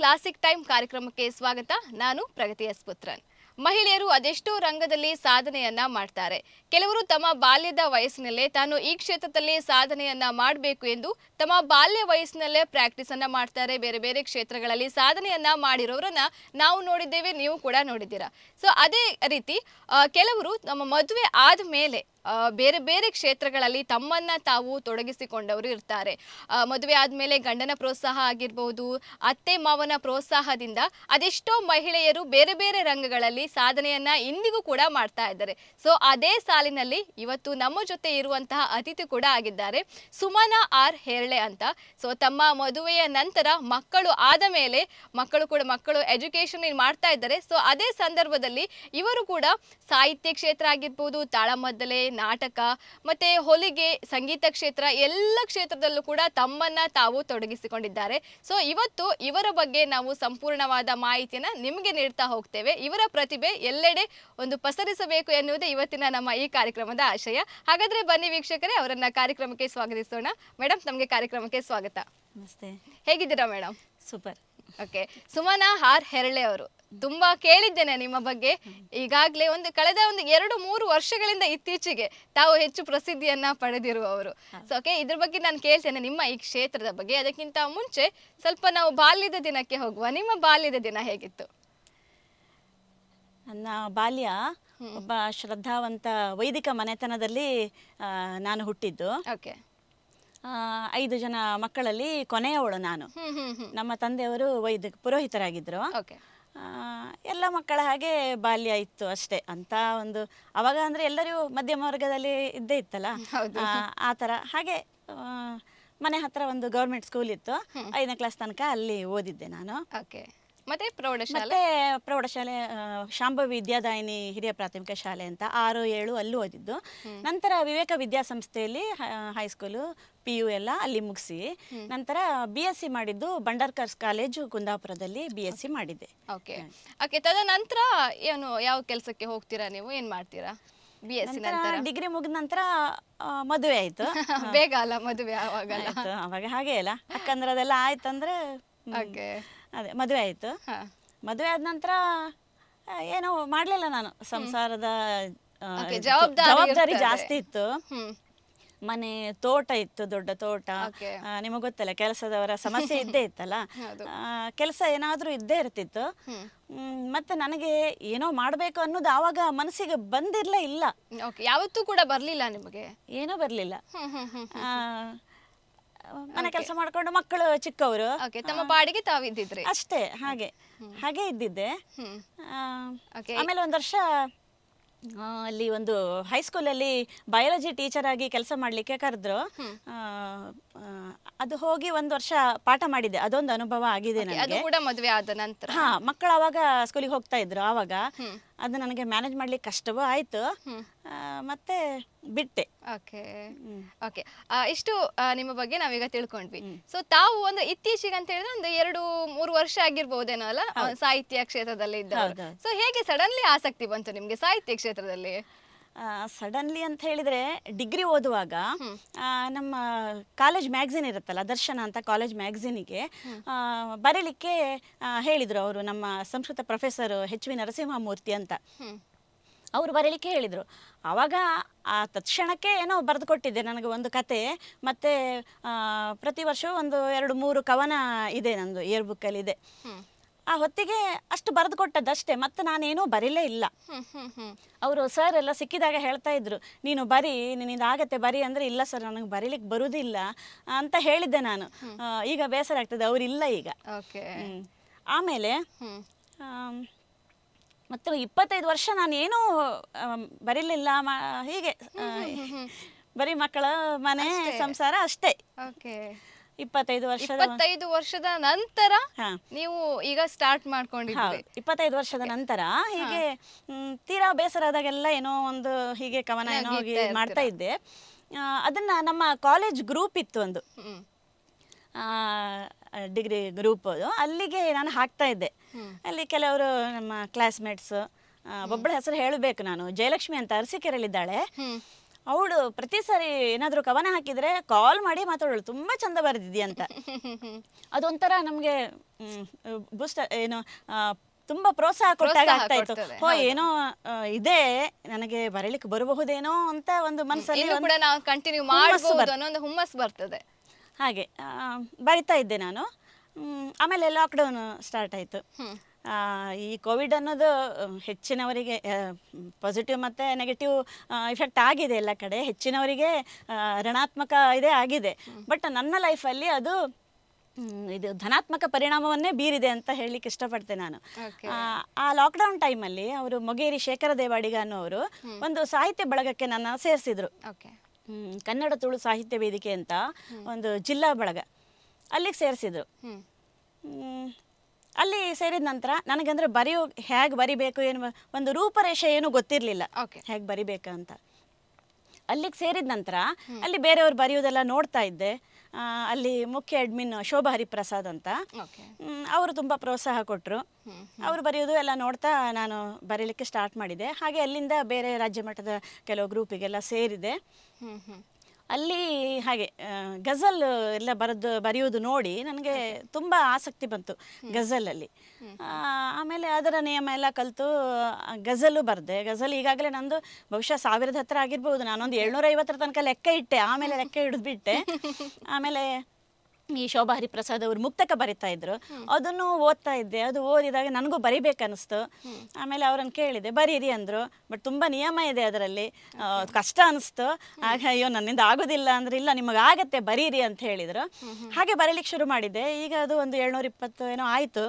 Classic time ಕಾರ್ಯಕ್ರಮಕ್ಕೆ ಸ್ವಾಗತ ನಾನು ಪ್ರಗತಿಯ ಸ್ಪುತ್ರನ್ ಮಹಿಳೆಯರು ಅದೆಷ್ಟೋ ರಂಗದಲ್ಲಿ ಸಾಧನೆಯನ್ನ ಮಾಡ್ತಾರೆ ಕೆಲವರು ತಮ್ಮ ಬಾಲ್ಯದ ವಯಸ್ಸಿನಲ್ಲೇ ತಾನು ಈ ಕ್ಷೇತ್ರದಲ್ಲಿ ಸಾಧನೆಯನ್ನ ಮಾಡಬೇಕು ಎಂದು ತಮ್ಮ ಬಾಲ್ಯ ವಯಸ್ಸಿನಲ್ಲೇ ಪ್ರಾಕ್ಟೀಸ್ ಅನ್ನ ಮಾಡ್ತಾರೆ ಬೇರೆ ಬೇರೆ ಕ್ಷೇತ್ರಗಳಲ್ಲಿ ಸಾಧನೆಯನ್ನ ಮಾಡಿರೋರನ್ನ ನಾವು ನೋಡಿದ್ದೇವೆ ನೀವು ಕೂಡ ನೋಡಿದ್ದೀರಾ ಸೊ ಅದೇ ರೀತಿ ಕೆಲವರು ನಮ್ಮ ಮದುವೆ ಆದ ಮೇಲೆ ಬೇರೆ ಬೇರೆ ಕ್ಷೇತ್ರಗಳಲ್ಲಿ ತಮ್ಮನ್ನ ತಾವು ತೊಡಗಿಸಿಕೊಂಡವರು ಇರ್ತಾರೆ ಮದುವೆ ಆದ್ಮೇಲೆ ಗಂಡನ ಪ್ರೋತ್ಸಾಹ ಆಗಿರ್ಬೋದು ಅತ್ತೆ ಮಾವನ ಪ್ರೋತ್ಸಾಹದಿಂದ ಅದೆಷ್ಟೋ ಮಹಿಳೆಯರು ಬೇರೆ ಬೇರೆ ರಂಗಗಳಲ್ಲಿ ಸಾಧನೆಯನ್ನ ಇಂದಿಗೂ ಕೂಡ ಮಾಡ್ತಾ ಇದ್ದಾರೆ ಸೊ ಅದೇ ಸಾಲಿನಲ್ಲಿ ಇವತ್ತು ನಮ್ಮ ಜೊತೆ ಇರುವಂತಹ ಅತಿಥಿ ಕೂಡ ಆಗಿದ್ದಾರೆ ಸುಮನಾ ಆರ್ ಹೇರಳೆ ಅಂತ ಸೊ ತಮ್ಮ ಮದುವೆಯ ನಂತರ ಮಕ್ಕಳು ಆದ ಮೇಲೆ ಮಕ್ಕಳು ಕೂಡ ಮಕ್ಕಳು ಎಜುಕೇಶನ್ ಮಾಡ್ತಾ ಇದ್ದಾರೆ ಸೊ ಅದೇ ಸಂದರ್ಭದಲ್ಲಿ ಇವರು ಕೂಡ ಸಾಹಿತ್ಯ ಕ್ಷೇತ್ರ ಆಗಿರ್ಬೋದು ತಾಳಮದ್ದಲೆ ನಾಟಕ ಮತ್ತೆ ಹೊಲಿಗೆ ಸಂಗೀತ ಕ್ಷೇತ್ರ ಎಲ್ಲ ಕ್ಷೇತ್ರದಲ್ಲೂ ಕೂಡ ತಮ್ಮನ್ನ ತಾವು ತೊಡಗಿಸಿಕೊಂಡಿದ್ದಾರೆ ಸೊ ಇವತ್ತು ಇವರ ಬಗ್ಗೆ ನಾವು ಸಂಪೂರ್ಣವಾದ ಮಾಹಿತಿಯನ್ನ ನಿಮಗೆ ನೀಡ್ತಾ ಹೋಗ್ತೇವೆ ಇವರ ಪ್ರತಿಭೆ ಎಲ್ಲೆಡೆ ಒಂದು ಪಸರಿಸಬೇಕು ಎನ್ನುವುದೇ ಇವತ್ತಿನ ನಮ್ಮ ಈ ಕಾರ್ಯಕ್ರಮದ ಆಶಯ ಹಾಗಾದ್ರೆ ಬನ್ನಿ ವೀಕ್ಷಕರೇ ಅವರನ್ನು ಕಾರ್ಯಕ್ರಮಕ್ಕೆ ಸ್ವಾಗತಿಸೋಣ ಮೇಡಮ್ ನಮಗೆ ಕಾರ್ಯಕ್ರಮಕ್ಕೆ ಸ್ವಾಗತ ನಮಸ್ತೆ ಹೇಗಿದ್ದೀರಾ ಮೇಡಮ್ ಸೂಪರ್ ಓಕೆ ಸುಮನಾ ಹಾರ್ ಹೆರಳೆ ಅವರು ತುಂಬಾ ಕೇಳಿದ್ದೇನೆ ನಿಮ್ಮ ಬಗ್ಗೆ ಈಗಾಗಲೇ ಒಂದು ಕಳೆದ ಒಂದು ಎರಡು ಮೂರು ವರ್ಷಗಳಿಂದ ಇತ್ತೀಚೆಗೆ ತಾವು ಹೆಚ್ಚು ಪ್ರಸಿದ್ಧಿಯನ್ನ ಪಡೆದಿರುವವರು ಸೊ ಓಕೆ ಇದ್ರ ಬಗ್ಗೆ ನಾನು ಕೇಳ್ತೇನೆ ನಿಮ್ಮ ಈ ಕ್ಷೇತ್ರದ ಬಗ್ಗೆ ಅದಕ್ಕಿಂತ ಮುಂಚೆ ಸ್ವಲ್ಪ ನಾವು ಬಾಲ್ಯದ ದಿನಕ್ಕೆ ಹೋಗುವ ನಿಮ್ಮ ಬಾಲ್ಯದ ದಿನ ಹೇಗಿತ್ತು ನನ್ನ ಬಾಲ್ಯ ಒಬ್ಬ ಶ್ರದ್ಧಾವಂತ ವೈದಿಕ ಮನೆತನದಲ್ಲಿ ನಾನು ಹುಟ್ಟಿದ್ದು ಓಕೆ ಐದು ಜನ ಮಕ್ಕಳಲ್ಲಿ ಕೊನೆಯವಳು ನಾನು ನಮ್ಮ ತಂದೆಯವರು ವೈದ್ಯ ಪುರೋಹಿತರಾಗಿದ್ದರು ಎಲ್ಲ ಮಕ್ಕಳ ಹಾಗೆ ಬಾಲ್ಯ ಇತ್ತು ಅಷ್ಟೇ ಅಂತ ಒಂದು ಅವಾಗ ಅಂದ್ರೆ ಎಲ್ಲರಿಗೂ ಮಧ್ಯಮ ವರ್ಗದಲ್ಲಿ ಇದ್ದೇ ಇತ್ತಲ್ಲ ಆ ಥರ ಹಾಗೆ ಮನೆ ಹತ್ರ ಒಂದು ಗೌರ್ಮೆಂಟ್ ಸ್ಕೂಲ್ ಇತ್ತು ಐದನೇ ಕ್ಲಾಸ್ ತನಕ ಅಲ್ಲಿ ಓದಿದ್ದೆ ನಾನು ಓಕೆ ಮತ್ತೆ ಪ್ರೌಢಶಾಲೆ ಪ್ರೌಢಶಾಲೆ ಶಾಂಭವಿ ವಿದ್ಯಾದಾಯಿನಿ ಹಿರಿಯ ಪ್ರಾಥಮಿಕ ಶಾಲೆ ಅಂತ ಆರು ಏಳು ಅಲ್ಲೂ ಓದಿದ್ದು ನಂತರ ವಿವೇಕ ವಿದ್ಯಾಸಂಸ್ಥೆಯಲ್ಲಿ ಹೈಸ್ಕೂಲು ಪಿ ಯು ಎಲ್ಲ ಅಲ್ಲಿ ಮುಗಿಸಿ ನಂತರ ಬಿ ಎಸ್ ಸಿ ಮಾಡಿದ್ದು ಬಂಡಾರ್ಕರ್ಸ್ ಕಾಲೇಜು ಕುಂದಾಪುರದಲ್ಲಿ ಬಿ ಎಸ್ ಸಿ ಮಾಡಿದ್ದೆ ಓಕೆ ಓಕೆ ತದನಂತರ ಏನು ಯಾವ ಕೆಲಸಕ್ಕೆ ಹೋಗ್ತೀರಾ ನೀವು ಏನು ಮಾಡ್ತೀರಾ ಬಿ ಎಸ್ ನಂತರ ಡಿಗ್ರಿ ಮುಗಿದ ನಂತರ ಮದುವೆ ಆಯ್ತು ಬೇಗ ಅಲ್ಲ ಮದುವೆ ಆವಾಗ ಅವಾಗ ಹಾಗೆ ಅಲ್ಲ ಯಾಕಂದ್ರೆ ಅದೆಲ್ಲ ಆಯ್ತಂದ್ರೆ ಓಕೆ ಅದೇ ಮದುವೆ ಆಯಿತು ಮದುವೆ ಆದ ನಂತರ ಏನೋ ಮಾಡಲಿಲ್ಲ ನಾನು ಸಂಸಾರದ ಜವಾಬ್ದಾರಿ ಜಾಸ್ತಿ ಇತ್ತು ಮನೆ ತೋಟ ಇತ್ತು ದೊಡ್ಡ ತೋಟ ನಿಮಗೆ ಗೊತ್ತಲ್ಲ ಕೆಲಸದವರ ಸಮಸ್ಯೆ ಇದ್ದೇ ಇತ್ತಲ್ಲ ಕೆಲಸ ಏನಾದರೂ ಇದ್ದೇ ಇರ್ತಿತ್ತು ಮತ್ತೆ ನನಗೆ ಏನೋ ಮಾಡಬೇಕು ಅನ್ನೋದು ಆವಾಗ ಮನಸ್ಸಿಗೆ ಬಂದಿರ್ಲೇ ಇಲ್ಲ ಯಾವತ್ತೂ ಕೂಡ ಬರ್ಲಿಲ್ಲ ನಿಮಗೆ ಏನೂ ಬರ್ಲಿಲ್ಲ ಮನೆ ಕೆಲಸ ಮಾಡ್ಕೊಂಡು ಮಕ್ಕಳು ಚಿಕ್ಕವರು ತಮ್ಮ ತಾವಿದ್ದಿದ್ರಿ ಅಷ್ಟೇ ಹಾಗೆ ಹಾಗೆ ಇದ್ದಿದ್ದೆ ಆಮೇಲೆ ಒಂದ್ ವರ್ಷ ಅಲ್ಲಿ ಒಂದು ಹೈಸ್ಕೂಲ್ ಅಲ್ಲಿ ಬಯಾಲಜಿ ಟೀಚರ್ ಆಗಿ ಕೆಲಸ ಮಾಡ್ಲಿಕ್ಕೆ ಕರೆದ್ರು ಅದು ಹೋಗಿ ಒಂದು ವರ್ಷ ಪಾಠ ಮಾಡಿದೆ ಅದೊಂದು ಅನುಭವ ಆಗಿದೆ ಮದುವೆ ಆದ ನಂತರ ಹಾ ಮಕ್ಕಳು ಅವಾಗ ಸ್ಕೂಲಿಗೆ ಹೋಗ್ತಾ ಇದ್ರು ಆವಾಗ ಅದು ನನಗೆ ಮ್ಯಾನೇಜ್ ಮಾಡ್ಲಿಕ್ಕೆ ಕಷ್ಟವೂ ಆಯ್ತು ಮತ್ತೆ ಬಿಟ್ಟೆ ಓಕೆ ಓಕೆ ಇಷ್ಟು ನಿಮ್ಮ ಬಗ್ಗೆ ನಾವೀಗ ತಿಳ್ಕೊಂಡ್ವಿ ಸೊ ತಾವು ಒಂದು ಇತ್ತೀಚೆಗೆ ಅಂತ ಹೇಳಿದ್ರೆ ಒಂದು ಎರಡು ಮೂರು ವರ್ಷ ಆಗಿರ್ಬೋದೇನೋ ಅಲ್ಲ ಸಾಹಿತ್ಯ ಕ್ಷೇತ್ರದಲ್ಲಿ ಇದ್ದ ಸೊ ಹೇಗೆ ಸಡನ್ಲಿ ಆಸಕ್ತಿ ಬಂತು ನಿಮ್ಗೆ ಸಾಹಿತ್ಯ ಕ್ಷೇತ್ರದಲ್ಲಿ ಸಡನ್ಲಿ ಅಂತ ಹೇಳಿದ್ರೆ ಡಿಗ್ರಿ ಓದುವಾಗ ನಮ್ಮ ಕಾಲೇಜ್ ಮ್ಯಾಗ್ಝಿನ್ ಇರುತ್ತಲ್ಲ ದರ್ಶನ ಅಂತ ಕಾಲೇಜ್ ಮ್ಯಾಗ್ಝಿನಿಗೆ ಬರೀಲಿಕ್ಕೆ ಹೇಳಿದರು ಅವರು ನಮ್ಮ Sanskrit professor H V Narasimhamurthy ಅಂತ ಅವರು ಬರೀಲಿಕ್ಕೆ ಹೇಳಿದರು ಆವಾಗ ಆ ತತ್ಕ್ಷಣಕ್ಕೆ ಏನೋ ಬರೆದು ಕೊಟ್ಟಿದ್ದೆ ನನಗೆ ಒಂದು ಕತೆ ಮತ್ತು ಪ್ರತಿ ವರ್ಷ ಒಂದು ಎರಡು ಮೂರು ಕವನ ಇದೆ ನಂದು ಇಯರ್ ಇದೆ ಆ ಹೊತ್ತಿಗೆ ಅಷ್ಟು ಬರೆದು ಅಷ್ಟೇ ಮತ್ತೆ ನಾನೇನೂ ಬರೀಲೇ ಇಲ್ಲ ಅವರು ಸರ್ ಎಲ್ಲ ಸಿಕ್ಕಿದಾಗ ಹೇಳ್ತಾ ಇದ್ರು ನೀನು ಬರಿ ನಿನ್ನಿಂದ ಆಗತ್ತೆ ಬರಿ ಅಂದರೆ ಇಲ್ಲ ಸರ್ ನನಗೆ ಬರೀಲಿಕ್ಕೆ ಬರುವುದಿಲ್ಲ ಅಂತ ಹೇಳಿದ್ದೆ ನಾನು ಈಗ ಬೇಸರ ಆಗ್ತದೆ ಅವರಿಲ್ಲ ಈಗ ಆಮೇಲೆ ಮತ್ತು ಇಪ್ಪತ್ತೈದು ವರ್ಷ ನಾನು ಏನೂ ಬರಿಲಿಲ್ಲ ಹೀಗೆ ಬರೀ ಮಕ್ಕಳ ಮನೆ ಸಂಸಾರ ಅಷ್ಟೇ ಇಪ್ಪತ್ತೈದು ವರ್ಷದ ಇಪ್ಪತ್ತೈದು ವರ್ಷದ ನಂತರ ನೀವು ಈಗ ಸ್ಟಾರ್ಟ್ ಮಾಡ್ಕೊಂಡು ಇಪ್ಪತ್ತೈದು ವರ್ಷದ ನಂತರ ಹೀಗೆ ತೀರಾ ಬೇಸರ ಆದಾಗೆಲ್ಲ ಏನೋ ಒಂದು ಹೀಗೆ ಕವನ ಏನೋ ಹೋಗಿ ಮಾಡ್ತಾ ಇದ್ದೆ ಅದನ್ನ ನಮ್ಮ ಕಾಲೇಜ್ ಗ್ರೂಪ್ ಇತ್ತು ಒಂದು ಡಿಗ್ರಿ ಗ್ರೂಪ್ ಅದು ಅಲ್ಲಿಗೆ ನಾನು ಹಾಕ್ತಾ ಇದ್ದೆ ಅಲ್ಲಿ ಕೆಲವರು ನಮ್ಮ ಕ್ಲಾಸ್ಮೇಟ್ಸ್ ಒಬ್ಬಳ ಹೆಸರು ಹೇಳಬೇಕು ನಾನು ಜಯಲಕ್ಷ್ಮಿ ಅಂತ ಅರಸಿಕೆರೆಯಲ್ಲಿದ್ದಾಳೆ ಅವಳು ಪ್ರತಿ ಸಾರಿ ಏನಾದರೂ ಕವನ ಹಾಕಿದ್ರೆ ಕಾಲ್ ಮಾಡಿ ಮಾತಾಡಳು ತುಂಬಾ ಚಂದ ಬರೆದಿದ್ದಿ ಅಂತ ಅದೊಂಥರ ನಮಗೆ ಬೂಸ್ಟ್ ಏನು ತುಂಬಾ ಪ್ರೋತ್ಸಾಹ ಕೊಟ್ಟಾಗ ಆಗ್ತಾ ಇತ್ತು ಹೋ ಏನೋ ಇದೆ ನನಗೆ ಬರೀಲಿಕ್ಕೆ ಬರಬಹುದೇನೋ ಅಂತ ಒಂದು ಮನಸ್ಸಲ್ಲಿ ಕಂಟಿನ್ಯೂ ಹುಮ್ಮಸ್ ಬರ್ತದೆ ಹಾಗೆ ಬರಿತಾ ಇದ್ದೆ ನಾನು ಆಮೇಲೆ ಲಾಕ್ಡೌನ್ ಸ್ಟಾರ್ಟ್ ಆಯಿತು ಈ ಕೋವಿಡ್ ಅನ್ನೋದು ಹೆಚ್ಚಿನವರಿಗೆ ಪಾಸಿಟಿವ್ ಮತ್ತು ನೆಗೆಟಿವ್ ಇಫೆಕ್ಟ್ ಆಗಿದೆ ಎಲ್ಲ ಕಡೆ ಹೆಚ್ಚಿನವರಿಗೆ ಋಣಾತ್ಮಕ ಇದೇ ಆಗಿದೆ ಬಟ್ ನನ್ನ ಲೈಫಲ್ಲಿ ಅದು ಇದು ಧನಾತ್ಮಕ ಪರಿಣಾಮವನ್ನೇ ಬೀರಿದೆ ಅಂತ ಹೇಳಲಿಕ್ಕೆ ಇಷ್ಟಪಡ್ತೆ ನಾನು ಆ ಲಾಕ್ಡೌನ್ ಟೈಮಲ್ಲಿ ಅವರು ಮೊಗೇರಿ ಶೇಖರ ದೇವಾಡಿಗ ಅನ್ನೋರು ಒಂದು ಸಾಹಿತ್ಯ ಬಳಗಕ್ಕೆ ನನ್ನ ಸೇರಿಸಿದ್ರು ಕನ್ನಡ ತುಳು ಸಾಹಿತ್ಯ ವೇದಿಕೆ ಅಂತ ಒಂದು ಜಿಲ್ಲಾ ಬಳಗ ಅಲ್ಲಿಗೆ ಸೇರಿಸಿದ್ರು ಅಲ್ಲಿ ಸೇರಿದ ನಂತರ ನನಗಂದ್ರೆ ಬರೆಯೋ ಹೇಗೆ ಬರಿಬೇಕು ಏನು ಒಂದು ರೂಪರೇಷೆ ಏನು ಗೊತ್ತಿರಲಿಲ್ಲ ಹೇಗೆ ಬರಿಬೇಕಂತ ಅಲ್ಲಿಗೆ ಸೇರಿದ ನಂತರ ಅಲ್ಲಿ ಬೇರೆಯವ್ರು ಬರೆಯೋದೆಲ್ಲ ನೋಡ್ತಾ ಇದ್ದೆ ಅಲ್ಲಿ ಮುಖ್ಯ ಅಡ್ಮಿನ್ ಶೋಭಾ ಹರಿಪ್ರಸಾದ್ ಅಂತ ಅವರು ತುಂಬ ಪ್ರೋತ್ಸಾಹ ಕೊಟ್ರು ಅವರು ಬರೆಯೋದು ಎಲ್ಲ ನೋಡ್ತಾ ನಾನು ಬರೀಲಿಕ್ಕೆ ಸ್ಟಾರ್ಟ್ ಮಾಡಿದೆ ಹಾಗೆ ಅಲ್ಲಿಂದ ಬೇರೆ ರಾಜ್ಯ ಮಟ್ಟದ ಕೆಲವು ಗ್ರೂಪಿಗೆಲ್ಲ ಸೇರಿದೆ ಅಲ್ಲಿ ಹಾಗೆ ಗಜಲ್ ಎಲ್ಲ ಬರೆದು ಬರೆಯುವುದು ನೋಡಿ ನನಗೆ ತುಂಬ ಆಸಕ್ತಿ ಬಂತು ಗಜಲಲ್ಲಿ ಆಮೇಲೆ ಅದರ ನಿಯಮ ಎಲ್ಲ ಕಲಿತು ಗಜಲು ಬರೆದೆ ಗಜಲ್ ಈಗಾಗಲೇ ನಂದು ಬಹುಶಃ ಸಾವಿರದ ಹತ್ರ ಆಗಿರ್ಬೋದು ನಾನೊಂದು ಏಳ್ನೂರ ಐವತ್ತರ ತನಕ ಲೆಕ್ಕ ಇಟ್ಟೆ ಆಮೇಲೆ ಲೆಕ್ಕ ಹಿಡಿದ್ಬಿಟ್ಟೆ ಬಿಟ್ಟೆ ಆಮೇಲೆ ಈ ಶೋಭಾ ಹರಿಪ್ರಸಾದ್ ಅವರು ಮುಕ್ತಕ ಬರಿತಾ ಇದ್ರು ಅದನ್ನು ಓದ್ತಾ ಇದ್ದೆ ಅದು ಓದಿದಾಗ ನನಗೂ ಬರಿಬೇಕನ್ನಿಸ್ತು ಆಮೇಲೆ ಅವ್ರನ್ನ ಕೇಳಿದೆ ಬರೀರಿ ಅಂದರು ಬಟ್ ತುಂಬ ನಿಯಮ ಇದೆ ಅದರಲ್ಲಿ ಕಷ್ಟ ಅನಿಸ್ತು ಆಗ ಅಯ್ಯೋ ನನ್ನಿಂದ ಆಗೋದಿಲ್ಲ ಅಂದ್ರೆ ಇಲ್ಲ ನಿಮಗೆ ಆಗತ್ತೆ ಬರೀರಿ ಅಂತ ಹೇಳಿದರು ಹಾಗೆ ಬರೀಲಿಕ್ಕೆ ಶುರು ಮಾಡಿದ್ದೆ ಈಗ ಅದು ಒಂದು ಏಳ್ನೂರ ಇಪ್ಪತ್ತು ಏನೋ ಆಯಿತು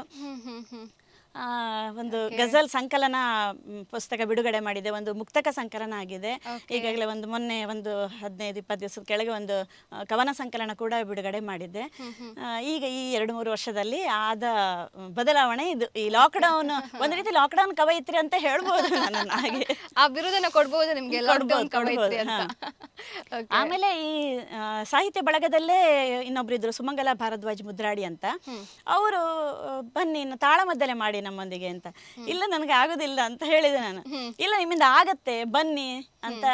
ಒಂದು ಗಜಲ್ ಸಂಕಲನ ಪುಸ್ತಕ ಬಿಡುಗಡೆ ಮಾಡಿದೆ ಒಂದು ಮುಕ್ತಕ ಸಂಕಲನ ಆಗಿದೆ ಈಗಾಗಲೇ ಒಂದು ಮೊನ್ನೆ ಒಂದು ಹದಿನೈದು ಇಪ್ಪತ್ತು ದಿವಸದ ಕೆಳಗೆ ಒಂದು ಕವನ ಸಂಕಲನ ಕೂಡ ಬಿಡುಗಡೆ ಮಾಡಿದ್ದೆ ಈಗ ಈ ಎರಡು ಮೂರು ವರ್ಷದಲ್ಲಿ ಆದ ಬದಲಾವಣೆ ಇದು ಈ ಲಾಕ್ಡೌನ್ ಒಂದು ರೀತಿ ಲಾಕ್ಡೌನ್ ಕವಯಿತ್ರಿ ಅಂತ ಹೇಳ್ಬೋದು ನಾನು ಹಾಗೆ ನಿಮ್ಗೆ ಆಮೇಲೆ ಈ ಸಾಹಿತ್ಯ ಬಳಗದಲ್ಲೇ ಇನ್ನೊಬ್ರು ಇದ್ರು ಸುಮಂಗಲ ಭಾರದ್ವಾಜ್ ಮುದ್ರಾಡಿ ಅಂತ ಅವರು ಬನ್ನಿ ತಾಳಮದ್ದಲೆ ಮಾಡಿ ನಮ್ಮೊಂದಿಗೆ ಅಂತ ಇಲ್ಲ ನನಗೆ ಆಗೋದಿಲ್ಲ ಅಂತ ಹೇಳಿದೆ ನಾನು ಇಲ್ಲ ನಿಮ್ಮಿಂದ ಆಗತ್ತೆ ಬನ್ನಿ ಅಂತ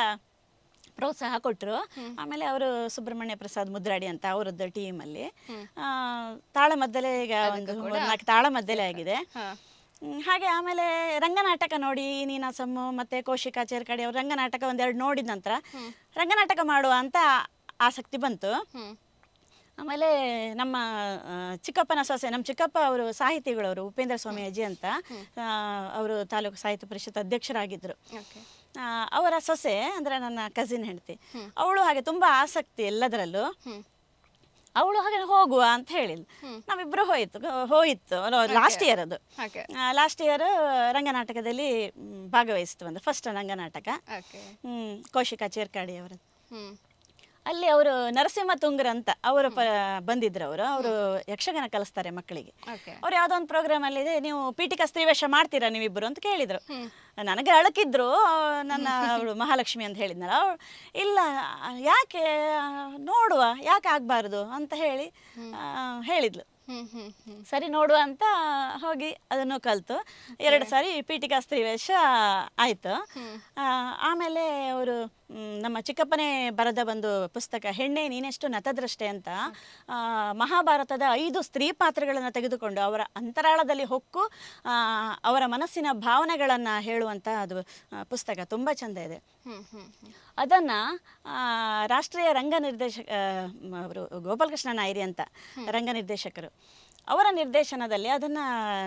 ಪ್ರೋತ್ಸಾಹ ಕೊಟ್ಟರು ಆಮೇಲೆ ಅವರು ಸುಬ್ರಹ್ಮಣ್ಯ ಪ್ರಸಾದ್ ಮುದ್ರಾಡಿ ಅಂತ ಅವರದ್ದು ಟೀಮ್ ಅಲ್ಲಿ ತಾಳಮದ್ದಲೆ ಈಗ ಒಂದು ನಾಲ್ಕು ತಾಳಮದ್ದಲೆ ಆಗಿದೆ ಹಾಗೆ ಆಮೇಲೆ ರಂಗನಾಟಕ ನೋಡಿ ನೀನಾಸಮ್ಮು ಮತ್ತೆ ಕೌಶಿಕಾ ಚೇರ್ಕಡಿ ಅವರು ರಂಗನಾಟಕ ಒಂದೆರಡು ನೋಡಿದ ನಂತರ ರಂಗನಾಟಕ ಮಾಡುವ ಅಂತ ಆಸಕ್ತಿ ಬಂತು ಆಮೇಲೆ ನಮ್ಮ ಚಿಕ್ಕಪ್ಪನ ಸೊಸೆ ನಮ್ಮ ಚಿಕ್ಕಪ್ಪ ಅವರು ಸಾಹಿತಿಗಳವರು ಉಪೇಂದ್ರ ಸ್ವಾಮಿ ಅಜ್ಜಿ ಅಂತ ಅವರು ತಾಲೂಕು ಸಾಹಿತ್ಯ ಪರಿಷತ್ ಅಧ್ಯಕ್ಷರಾಗಿದ್ದರು ಅವರ ಸೊಸೆ ಅಂದರೆ ನನ್ನ ಕಸಿನ್ ಹೆಂಡತಿ ಅವಳು ಹಾಗೆ ತುಂಬ ಆಸಕ್ತಿ ಎಲ್ಲದರಲ್ಲೂ ಅವಳು ಹಾಗೆ ಹೋಗುವ ಅಂತ ಹೇಳಿಲ್ಲ ನಾವಿಬ್ರು ಹೋಯಿತು ಹೋಯಿತ್ತು ಲಾಸ್ಟ್ ಇಯರ್ ಅದು ಲಾಸ್ಟ್ ಇಯರ್ ರಂಗನಾಟಕದಲ್ಲಿ ಭಾಗವಹಿಸ್ತು ಒಂದು ಫಸ್ಟ್ ರಂಗನಾಟಕ ಹ್ಮ್ ಕೌಶಿಕ ಚೇರ್ಕಾಡಿ ಅವರದ್ದು ಅಲ್ಲಿ ಅವರು ನರಸಿಂಹ ತುಂಗ್ರ ಅಂತ ಅವರು ಬಂದಿದ್ರು ಅವರು ಅವರು ಯಕ್ಷಗಾನ ಕಲಿಸ್ತಾರೆ ಮಕ್ಕಳಿಗೆ ಅವ್ರು ಯಾವುದೋ ಒಂದು ಪ್ರೋಗ್ರಾಮ್ ಅಲ್ಲಿ ಇದೆ ನೀವು ಪೀಠಿಕಾ ಸ್ತ್ರೀವೇಶ ಮಾಡ್ತೀರಾ ನೀವಿಬ್ಬರು ಅಂತ ಕೇಳಿದ್ರು ನನಗೆ ಅಳಕಿದ್ರು ನನ್ನ ಅವಳು ಮಹಾಲಕ್ಷ್ಮಿ ಅಂತ ಹೇಳಿದ್ನಲ್ಲ ಅವಳು ಇಲ್ಲ ಯಾಕೆ ನೋಡುವ ಯಾಕೆ ಆಗ್ಬಾರ್ದು ಅಂತ ಹೇಳಿ ಹೇಳಿದ್ಲು ಸರಿ ನೋಡುವ ಅಂತ ಹೋಗಿ ಅದನ್ನು ಕಲಿತು ಎರಡು ಸಾರಿ ಪೀಠಿಕಾ ವೇಷ ಆಯಿತು ಆಮೇಲೆ ಅವರು ನಮ್ಮ ಚಿಕ್ಕಪ್ಪನೇ ಬರದ ಒಂದು ಪುಸ್ತಕ ಹೆಣ್ಣೆ ನೀನೆಷ್ಟು ನತದೃಷ್ಟೆ ಅಂತ ಮಹಾಭಾರತದ ಐದು ಸ್ತ್ರೀ ಪಾತ್ರಗಳನ್ನು ತೆಗೆದುಕೊಂಡು ಅವರ ಅಂತರಾಳದಲ್ಲಿ ಹೊಕ್ಕು ಅವರ ಮನಸ್ಸಿನ ಭಾವನೆಗಳನ್ನು ಹೇಳುವಂಥ ಅದು ಪುಸ್ತಕ ತುಂಬ ಚೆಂದ ಇದೆ ಅದನ್ನ ರಾಷ್ಟ್ರೀಯ ರಂಗ ನಿರ್ದೇಶಕ ಅವರು ಗೋಪಾಲಕೃಷ್ಣ ನಾಯರಿ ಅಂತ ರಂಗ ನಿರ್ದೇಶಕರು ಅವರ ನಿರ್ದೇಶನದಲ್ಲಿ ಅದನ್ನ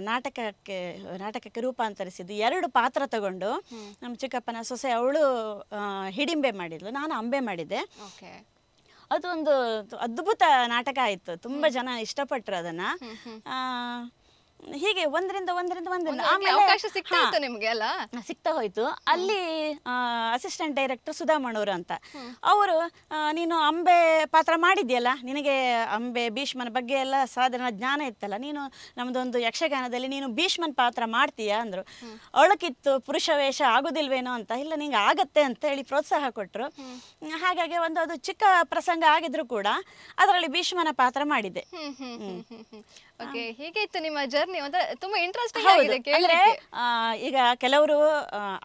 ನಾಟಕಕ್ಕೆ ನಾಟಕಕ್ಕೆ ರೂಪಾಂತರಿಸಿದ್ದು ಎರಡು ಪಾತ್ರ ತಗೊಂಡು ನಮ್ಮ ಚಿಕ್ಕಪ್ಪನ ಸೊಸೆ ಅವಳು ಹಿಡಿಂಬೆ ಮಾಡಿದ್ಲು ನಾನು ಅಂಬೆ ಮಾಡಿದ್ದೆ ಅದೊಂದು ಅದ್ಭುತ ನಾಟಕ ಆಯಿತು ತುಂಬಾ ಜನ ಇಷ್ಟಪಟ್ಟರು ಅದನ್ನು ಹೀಗೆ ಒಂದರಿಂದ ಒಂದರಿಂದ ಒಂದರಿಂದ ಆಮೇಲೆ ಅವಕಾಶ ಸಿಗ್ತಾ ನಿಮ್ಗೆ ಅಲ್ಲ ಸಿಗ್ತಾ ಹೋಯ್ತು ಅಲ್ಲಿ ಅಸಿಸ್ಟೆಂಟ್ ಡೈರೆಕ್ಟರ್ ಸುಧಾಮಣವರು ಅಂತ ಅವರು ನೀನು ಅಂಬೆ ಪಾತ್ರ ಮಾಡಿದ್ಯಲ್ಲ ನಿನಗೆ ಅಂಬೆ ಭೀಷ್ಮನ ಬಗ್ಗೆ ಎಲ್ಲ ಸಾಧಾರಣ ಜ್ಞಾನ ಇತ್ತಲ್ಲ ನೀನು ನಮ್ದೊಂದು ಯಕ್ಷಗಾನದಲ್ಲಿ ನೀನು ಭೀಷ್ಮನ್ ಪಾತ್ರ ಮಾಡ್ತೀಯಾ ಅಂದ್ರು ಒಳಕಿತ್ತು ಪುರುಷ ವೇಷ ಆಗುದಿಲ್ವೇನೋ ಅಂತ ಇಲ್ಲ ನಿಂಗೆ ಆಗತ್ತೆ ಅಂತ ಹೇಳಿ ಪ್ರೋತ್ಸಾಹ ಕೊಟ್ಟರು ಹಾಗಾಗಿ ಒಂದು ಅದು ಚಿಕ್ಕ ಪ್ರಸಂಗ ಆಗಿದ್ರು ಕೂಡ ಅದರಲ್ಲಿ ಭೀಷ್ಮನ ಪಾತ್ರ ಮಾಡಿದೆ ಓಕೆ ಇತ್ತು ನಿಮ್ಮ ಜರ್ನಿ ತುಂಬಾ ಇಂಟ್ರೆಸ್ಟಿಂಗ್ ಆಗಿದೆ ಈಗ ಕೆಲವರು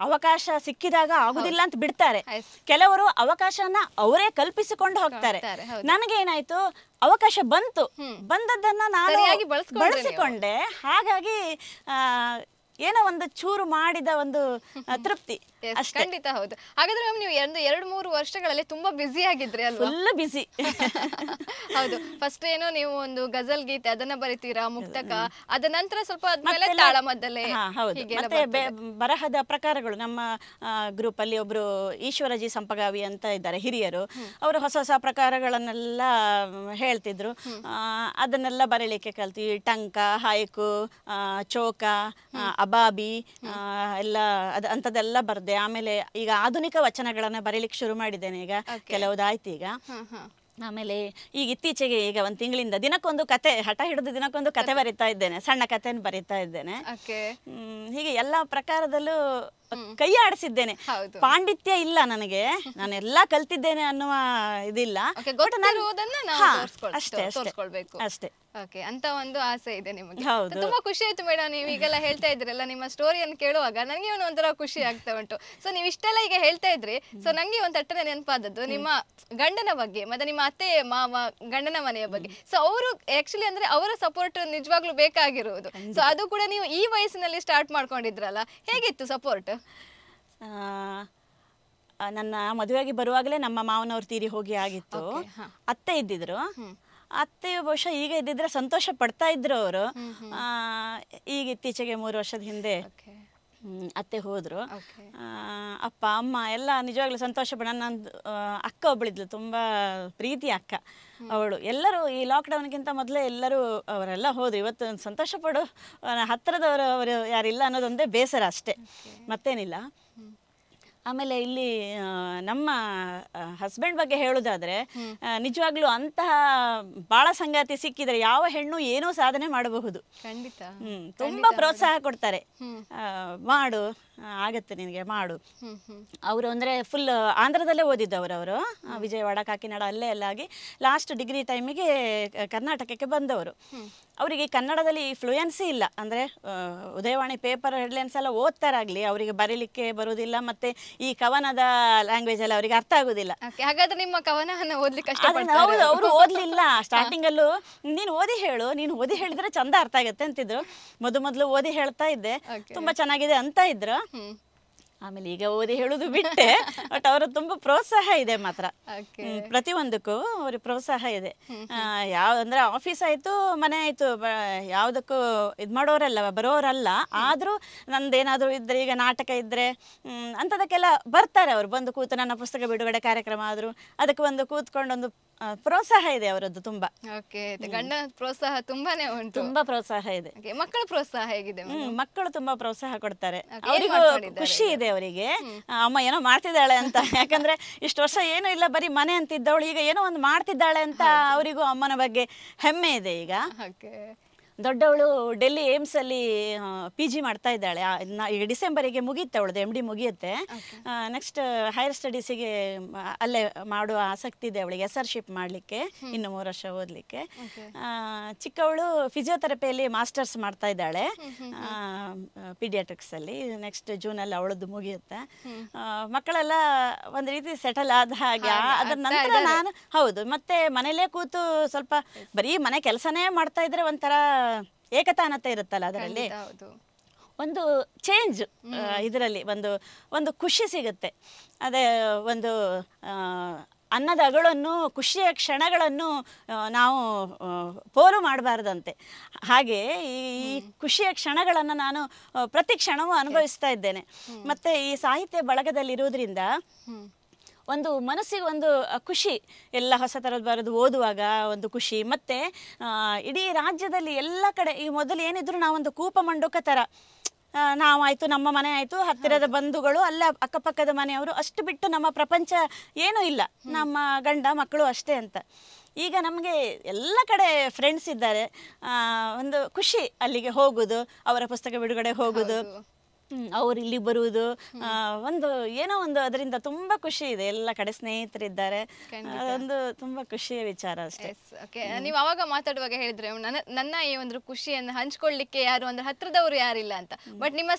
ಅವಕಾಶ ಸಿಕ್ಕಿದಾಗ ಆಗುದಿಲ್ಲ ಅಂತ ಬಿಡ್ತಾರೆ ಕೆಲವರು ಅವಕಾಶನ ಅವರೇ ಕಲ್ಪಿಸಿಕೊಂಡು ಹೋಗ್ತಾರೆ ನನಗೆ ಏನಾಯ್ತು ಅವಕಾಶ ಬಂತು ಬಂದದ್ದನ್ನ ನಾನು ಬಳಸಿಕೊಂಡೆ ಹಾಗಾಗಿ ಏನೋ ಒಂದು ಚೂರು ಮಾಡಿದ ಒಂದು ತೃಪ್ತಿ ಅಷ್ಟ ಖಂಡಿತ ಹೌದು ಹಾಗಾದ್ರೆ ನೀವು ಎರಡು ಎರಡು ಮೂರು ವರ್ಷಗಳಲ್ಲಿ ತುಂಬಾ ಬ್ಯುಸಿ ಆಗಿದ್ರಿ ಅಲ್ವಾ ಫುಲ್ ಹೌದು ಫಸ್ಟ್ ಏನೋ ನೀವು ಒಂದು ಗಜಲ್ ಗೀತೆ ಅದನ್ನ ಬರಿತೀರಾ ಮುಕ್ತಕ ಅದ ನಂತರ ಸ್ವಲ್ಪ ಆದ್ಮೇಲೆ ಬರಹದ ಪ್ರಕಾರಗಳು ನಮ್ಮ ಗ್ರೂಪ್ ಅಲ್ಲಿ ಒಬ್ರು ಈಶ್ವರಜಿ ಸಂಪಗಾವಿ ಅಂತ ಇದ್ದಾರೆ ಹಿರಿಯರು ಅವರು ಹೊಸ ಹೊಸ ಪ್ರಕಾರಗಳನ್ನೆಲ್ಲ ಹೇಳ್ತಿದ್ರು ಅದನ್ನೆಲ್ಲ ಬರೀಲಿಕ್ಕೆ ಕಲ್ತೀವಿ ಟಂಕ ಹಾಯ್ಕು ಚೋಕ ಅಬಾಬಿ ಆ, ಎಲ್ಲ ಅದ ಅಂತದೆಲ್ಲ ಬರ್ದು ಆಮೇಲೆ ಈಗ ಆಧುನಿಕ ವಚನಗಳನ್ನ ಬರೀಲಿಕ್ಕೆ ಶುರು ಮಾಡಿದ್ದೇನೆ ಈಗ ಆಯ್ತು ಈಗ ಆಮೇಲೆ ಈಗ ಇತ್ತೀಚೆಗೆ ಈಗ ಒಂದು ತಿಂಗಳಿಂದ ದಿನಕ್ಕೊಂದು ಕತೆ ಹಠ ಹಿಡಿದು ದಿನಕ್ಕೊಂದು ಕತೆ ಬರಿತಾ ಇದ್ದೇನೆ ಸಣ್ಣ ಕಥೆನ ಬರಿತಾ ಇದ್ದೇನೆ ಹೀಗೆ ಎಲ್ಲಾ ಪ್ರಕಾರದಲ್ಲೂ ಕೈ ಆಡಿಸಿದ್ದೇನೆ ಪಾಂಡಿತ್ಯ ಇಲ್ಲ ನನಗೆ ನಾನು ಎಲ್ಲಾ ಕಲ್ತಿದ್ದೇನೆ ಅನ್ನುವ ಇದಿಲ್ಲ ಅಷ್ಟೇ ಅಷ್ಟೇ ಓಕೆ ಅಂತ ಒಂದು ಆಸೆ ಇದೆ ನಿಮಗೆ ತುಂಬಾ ಖುಷಿ ಆಯ್ತು ಮೇಡಮ್ ನೀವು ಈಗೆಲ್ಲ ಹೇಳ್ತಾ ಇದ್ರಲ್ಲ ನಿಮ್ಮ ಸ್ಟೋರಿಯನ್ನು ಕೇಳುವಾಗ ನನಗೆ ಒಂದು ಒಂಥರ ಖುಷಿ ಆಗ್ತಾ ಉಂಟು ಸೊ ನೀವು ಇಷ್ಟೆಲ್ಲ ಈಗ ಹೇಳ್ತಾ ಇದ್ರಿ ಸೊ ನಂಗೆ ಒಂದು ತಟ್ಟನೆ ನೆನಪಾದದ್ದು ನಿಮ್ಮ ಗಂಡನ ಬಗ್ಗೆ ಮತ್ತೆ ನಿಮ್ಮ ಅತ್ತೆ ಮಾವ ಗಂಡನ ಮನೆಯ ಬಗ್ಗೆ ಸೊ ಅವರು ಆಕ್ಚುಲಿ ಅಂದ್ರೆ ಅವರ ಸಪೋರ್ಟ್ ನಿಜವಾಗ್ಲೂ ಬೇಕಾಗಿರುವುದು ಸೊ ಅದು ಕೂಡ ನೀವು ಈ ವಯಸ್ಸಿನಲ್ಲಿ ಸ್ಟಾರ್ಟ್ ಮಾಡ್ಕೊಂಡಿದ್ರಲ್ಲ ಹೇಗಿತ್ತು ಸಪೋರ್ಟ್ ನನ್ನ ಮದುವೆಗೆ ಬರುವಾಗಲೇ ನಮ್ಮ ಮಾವನವ್ರ ತೀರಿ ಹೋಗಿ ಆಗಿತ್ತು ಅತ್ತೆ ಇದ್ದಿದ್ರು ಅತ್ತೆ ಬಹುಶಃ ಈಗ ಇದ್ದಿದ್ರೆ ಸಂತೋಷ ಪಡ್ತಾ ಇದ್ರು ಅವರು ಈಗ ಇತ್ತೀಚೆಗೆ ಮೂರು ವರ್ಷದ ಹಿಂದೆ ಅತ್ತೆ ಹೋದರು ಅಪ್ಪ ಅಮ್ಮ ಎಲ್ಲ ನಿಜವಾಗ್ಲೂ ಸಂತೋಷ ಪಡ ನನ್ನೊಂದು ಅಕ್ಕ ಒಬ್ಬಳಿದ್ಲು ತುಂಬ ಪ್ರೀತಿ ಅಕ್ಕ ಅವಳು ಎಲ್ಲರೂ ಈ ಲಾಕ್ಡೌನ್ಗಿಂತ ಮೊದಲೇ ಎಲ್ಲರೂ ಅವರೆಲ್ಲ ಹೋದ್ರು ಇವತ್ತು ಸಂತೋಷ ಪಡು ಹತ್ತಿರದವರು ಅವರು ಯಾರಿಲ್ಲ ಅನ್ನೋದೊಂದೇ ಬೇಸರ ಅಷ್ಟೇ ಮತ್ತೇನಿಲ್ಲ ಆಮೇಲೆ ಇಲ್ಲಿ ನಮ್ಮ ಹಸ್ಬೆಂಡ್ ಬಗ್ಗೆ ಹೇಳೋದಾದ್ರೆ ನಿಜವಾಗ್ಲೂ ಅಂತಹ ಬಹಳ ಸಂಗಾತಿ ಸಿಕ್ಕಿದ್ರೆ ಯಾವ ಹೆಣ್ಣು ಏನೋ ಸಾಧನೆ ಮಾಡಬಹುದು ಖಂಡಿತ ಹ್ಮ್ ತುಂಬಾ ಪ್ರೋತ್ಸಾಹ ಕೊಡ್ತಾರೆ ಮಾಡು ಆಗತ್ತೆ ನಿನಗೆ ಮಾಡು ಅವರು ಅಂದರೆ ಫುಲ್ ಆಂಧ್ರದಲ್ಲೇ ಓದಿದ್ದು ಅವರು ವಿಜಯವಾಡ ಕಾಕಿನಾಡ ಅಲ್ಲೇ ಎಲ್ಲ ಆಗಿ ಲಾಸ್ಟ್ ಡಿಗ್ರಿ ಟೈಮಿಗೆ ಕರ್ನಾಟಕಕ್ಕೆ ಬಂದವರು ಅವರಿಗೆ ಕನ್ನಡದಲ್ಲಿ ಫ್ಲೂಯೆನ್ಸಿ ಇಲ್ಲ ಅಂದರೆ ಉದಯವಾಣಿ ಪೇಪರ್ ಹೆಡ್ಲೈನ್ಸ್ ಎಲ್ಲ ಓದ್ತಾರಾಗಲಿ ಅವರಿಗೆ ಬರೀಲಿಕ್ಕೆ ಬರುವುದಿಲ್ಲ ಮತ್ತೆ ಈ ಕವನದ ಲ್ಯಾಂಗ್ವೇಜ್ ಎಲ್ಲ ಅವರಿಗೆ ಅರ್ಥ ಆಗುದಿಲ್ಲ ಹಾಗಾದ್ರೆ ನಿಮ್ಮ ಕವನವನ್ನು ಓದ್ಲಿಕ್ಕೆ ಹೌದು ಅವರು ಅಲ್ಲೂ ಸ್ಟಾರ್ಟಿಂಗಲ್ಲೂ ನೀನು ಓದಿ ಹೇಳು ನೀನು ಓದಿ ಹೇಳಿದ್ರೆ ಚಂದ ಅರ್ಥ ಆಗುತ್ತೆ ಅಂತಿದ್ರು ಮೊದಲು ಮೊದಲು ಓದಿ ಹೇಳ್ತಾ ಇದ್ದೆ ತುಂಬಾ ಚೆನ್ನಾಗಿದೆ ಅಂತ ಇದ್ರು Hmm. ಆಮೇಲೆ ಈಗ ಓದಿ ಹೇಳುದು ಬಿಟ್ಟೆ ಬಟ್ ಅವರ ತುಂಬಾ ಪ್ರೋತ್ಸಾಹ ಇದೆ ಮಾತ್ರ ಪ್ರತಿಯೊಂದಕ್ಕೂ ಅವ್ರಿಗೆ ಪ್ರೋತ್ಸಾಹ ಇದೆ ಯಾವ ಅಂದ್ರೆ ಆಫೀಸ್ ಆಯ್ತು ಮನೆ ಆಯ್ತು ಯಾವುದಕ್ಕೂ ಇದು ಮಾಡೋರಲ್ಲ ಬರೋರಲ್ಲ ಆದರೂ ನಂದೇನಾದರೂ ಇದ್ರೆ ಈಗ ನಾಟಕ ಇದ್ರೆ ಅಂತದಕ್ಕೆಲ್ಲ ಬರ್ತಾರೆ ಅವರು ಬಂದು ಕೂತು ನನ್ನ ಪುಸ್ತಕ ಬಿಡುಗಡೆ ಕಾರ್ಯಕ್ರಮ ಆದ್ರೂ ಅದಕ್ಕೆ ಒಂದು ಕೂತ್ಕೊಂಡೊಂದು ಪ್ರೋತ್ಸಾಹ ಇದೆ ಅವರದ್ದು ತುಂಬಾ ಗಂಡ ಪ್ರೋತ್ಸಾಹ ತುಂಬಾನೇ ಉಂಟು ತುಂಬಾ ಪ್ರೋತ್ಸಾಹ ಇದೆ ಮಕ್ಕಳು ಪ್ರೋತ್ಸಾಹ ಹೇಗಿದೆ ಮಕ್ಕಳು ತುಂಬಾ ಪ್ರೋತ್ಸಾಹ ಕೊಡ್ತಾರೆ ಅವರಿಗೂ ಖುಷಿ ಇದೆ ಅವರಿಗೆ ಅಮ್ಮ ಏನೋ ಮಾಡ್ತಿದ್ದಾಳೆ ಅಂತ ಯಾಕಂದ್ರೆ ಇಷ್ಟು ವರ್ಷ ಏನೂ ಇಲ್ಲ ಬರೀ ಮನೆ ಅಂತಿದ್ದವಳು ಈಗ ಏನೋ ಒಂದು ಮಾಡ್ತಿದ್ದಾಳೆ ಅಂತ ಅವರಿಗೂ ಅಮ್ಮನ ಬಗ್ಗೆ ಹೆಮ್ಮೆ ಇದೆ ಈಗ ದೊಡ್ಡವಳು ಡೆಲ್ಲಿ ಏಮ್ಸಲ್ಲಿ ಪಿ ಜಿ ಮಾಡ್ತಾ ಇದ್ದಾಳೆ ಈಗ ಡಿಸೆಂಬರಿಗೆ ಮುಗಿಯುತ್ತೆ ಅವಳದ್ದು ಎಮ್ ಡಿ ಮುಗಿಯುತ್ತೆ ನೆಕ್ಸ್ಟ್ ಹೈಯರ್ ಸ್ಟಡೀಸಿಗೆ ಅಲ್ಲೇ ಮಾಡುವ ಆಸಕ್ತಿ ಇದೆ ಅವಳಿಗೆ ಶಿಪ್ ಮಾಡಲಿಕ್ಕೆ ಇನ್ನು ಮೂರು ವರ್ಷ ಓದಲಿಕ್ಕೆ ಚಿಕ್ಕವಳು ಫಿಸಿಯೋಥೆರಪಿಯಲ್ಲಿ ಮಾಸ್ಟರ್ಸ್ ಮಾಡ್ತಾ ಇದ್ದಾಳೆ ಪಿಡಿಯಾಟ್ರಿಕ್ಸಲ್ಲಿ ನೆಕ್ಸ್ಟ್ ಜೂನಲ್ಲಿ ಅವಳದ್ದು ಮುಗಿಯುತ್ತೆ ಮಕ್ಕಳೆಲ್ಲ ಒಂದು ರೀತಿ ಸೆಟಲ್ ಆದ ಹಾಗೆ ಅದರ ನಂತರ ನಾನು ಹೌದು ಮತ್ತೆ ಮನೇಲೇ ಕೂತು ಸ್ವಲ್ಪ ಬರೀ ಮನೆ ಕೆಲಸನೇ ಮಾಡ್ತಾ ಇದ್ರೆ ಒಂಥರ ಏಕತಾನತೆ ಇರುತ್ತಲ್ಲ ಅದರಲ್ಲಿ ಒಂದು ಚೇಂಜ್ ಇದರಲ್ಲಿ ಒಂದು ಒಂದು ಖುಷಿ ಸಿಗುತ್ತೆ ಅದೇ ಒಂದು ಅನ್ನದ ಅಗಳನ್ನು ಖುಷಿಯ ಕ್ಷಣಗಳನ್ನು ನಾವು ಪೋಲು ಮಾಡಬಾರ್ದಂತೆ ಹಾಗೆ ಈ ಖುಷಿಯ ಕ್ಷಣಗಳನ್ನು ನಾನು ಪ್ರತಿ ಕ್ಷಣವೂ ಅನುಭವಿಸ್ತಾ ಇದ್ದೇನೆ ಮತ್ತೆ ಈ ಸಾಹಿತ್ಯ ಬಳಗದಲ್ಲಿರುವುದರಿಂದ ಒಂದು ಮನಸ್ಸಿಗೆ ಒಂದು ಖುಷಿ ಎಲ್ಲ ಹೊಸ ಥರದ್ದು ಬರೋದು ಓದುವಾಗ ಒಂದು ಖುಷಿ ಮತ್ತು ಇಡೀ ರಾಜ್ಯದಲ್ಲಿ ಎಲ್ಲ ಕಡೆ ಈ ಮೊದಲು ಏನಿದ್ರು ನಾವೊಂದು ಕೂಪ ಮಂಡುಕ ಥರ ನಾವಾಯಿತು ನಮ್ಮ ಮನೆ ಆಯಿತು ಹತ್ತಿರದ ಬಂಧುಗಳು ಅಲ್ಲ ಅಕ್ಕಪಕ್ಕದ ಮನೆಯವರು ಅಷ್ಟು ಬಿಟ್ಟು ನಮ್ಮ ಪ್ರಪಂಚ ಏನೂ ಇಲ್ಲ ನಮ್ಮ ಗಂಡ ಮಕ್ಕಳು ಅಷ್ಟೇ ಅಂತ ಈಗ ನಮಗೆ ಎಲ್ಲ ಕಡೆ ಫ್ರೆಂಡ್ಸ್ ಇದ್ದಾರೆ ಒಂದು ಖುಷಿ ಅಲ್ಲಿಗೆ ಹೋಗೋದು ಅವರ ಪುಸ್ತಕ ಬಿಡುಗಡೆ ಹೋಗೋದು ಅವ್ರು ಇಲ್ಲಿ ಬರುವುದು ಒಂದು ಏನೋ ಒಂದು ಅದರಿಂದ ತುಂಬಾ ಖುಷಿ ಇದೆ ಎಲ್ಲ ಕಡೆ ಸ್ನೇಹಿತರಿದ್ದಾರೆ ಅದೊಂದು ತುಂಬಾ ಖುಷಿಯ ವಿಚಾರ ಅಷ್ಟೇ ನೀವು ಅವಾಗ ಮಾತಾಡುವಾಗ ಹೇಳಿದ್ರೆ ನನ್ನ ಈ ಒಂದು ಖುಷಿಯನ್ನು ಹಂಚ್ಕೊಳ್ಳಿಕ್ಕೆ ಯಾರು ಅಂದ್ರೆ ಹತ್ರದವರು ಯಾರಿಲ್ಲ ಅಂತ ಬಟ್ ನಿಮ್ಮ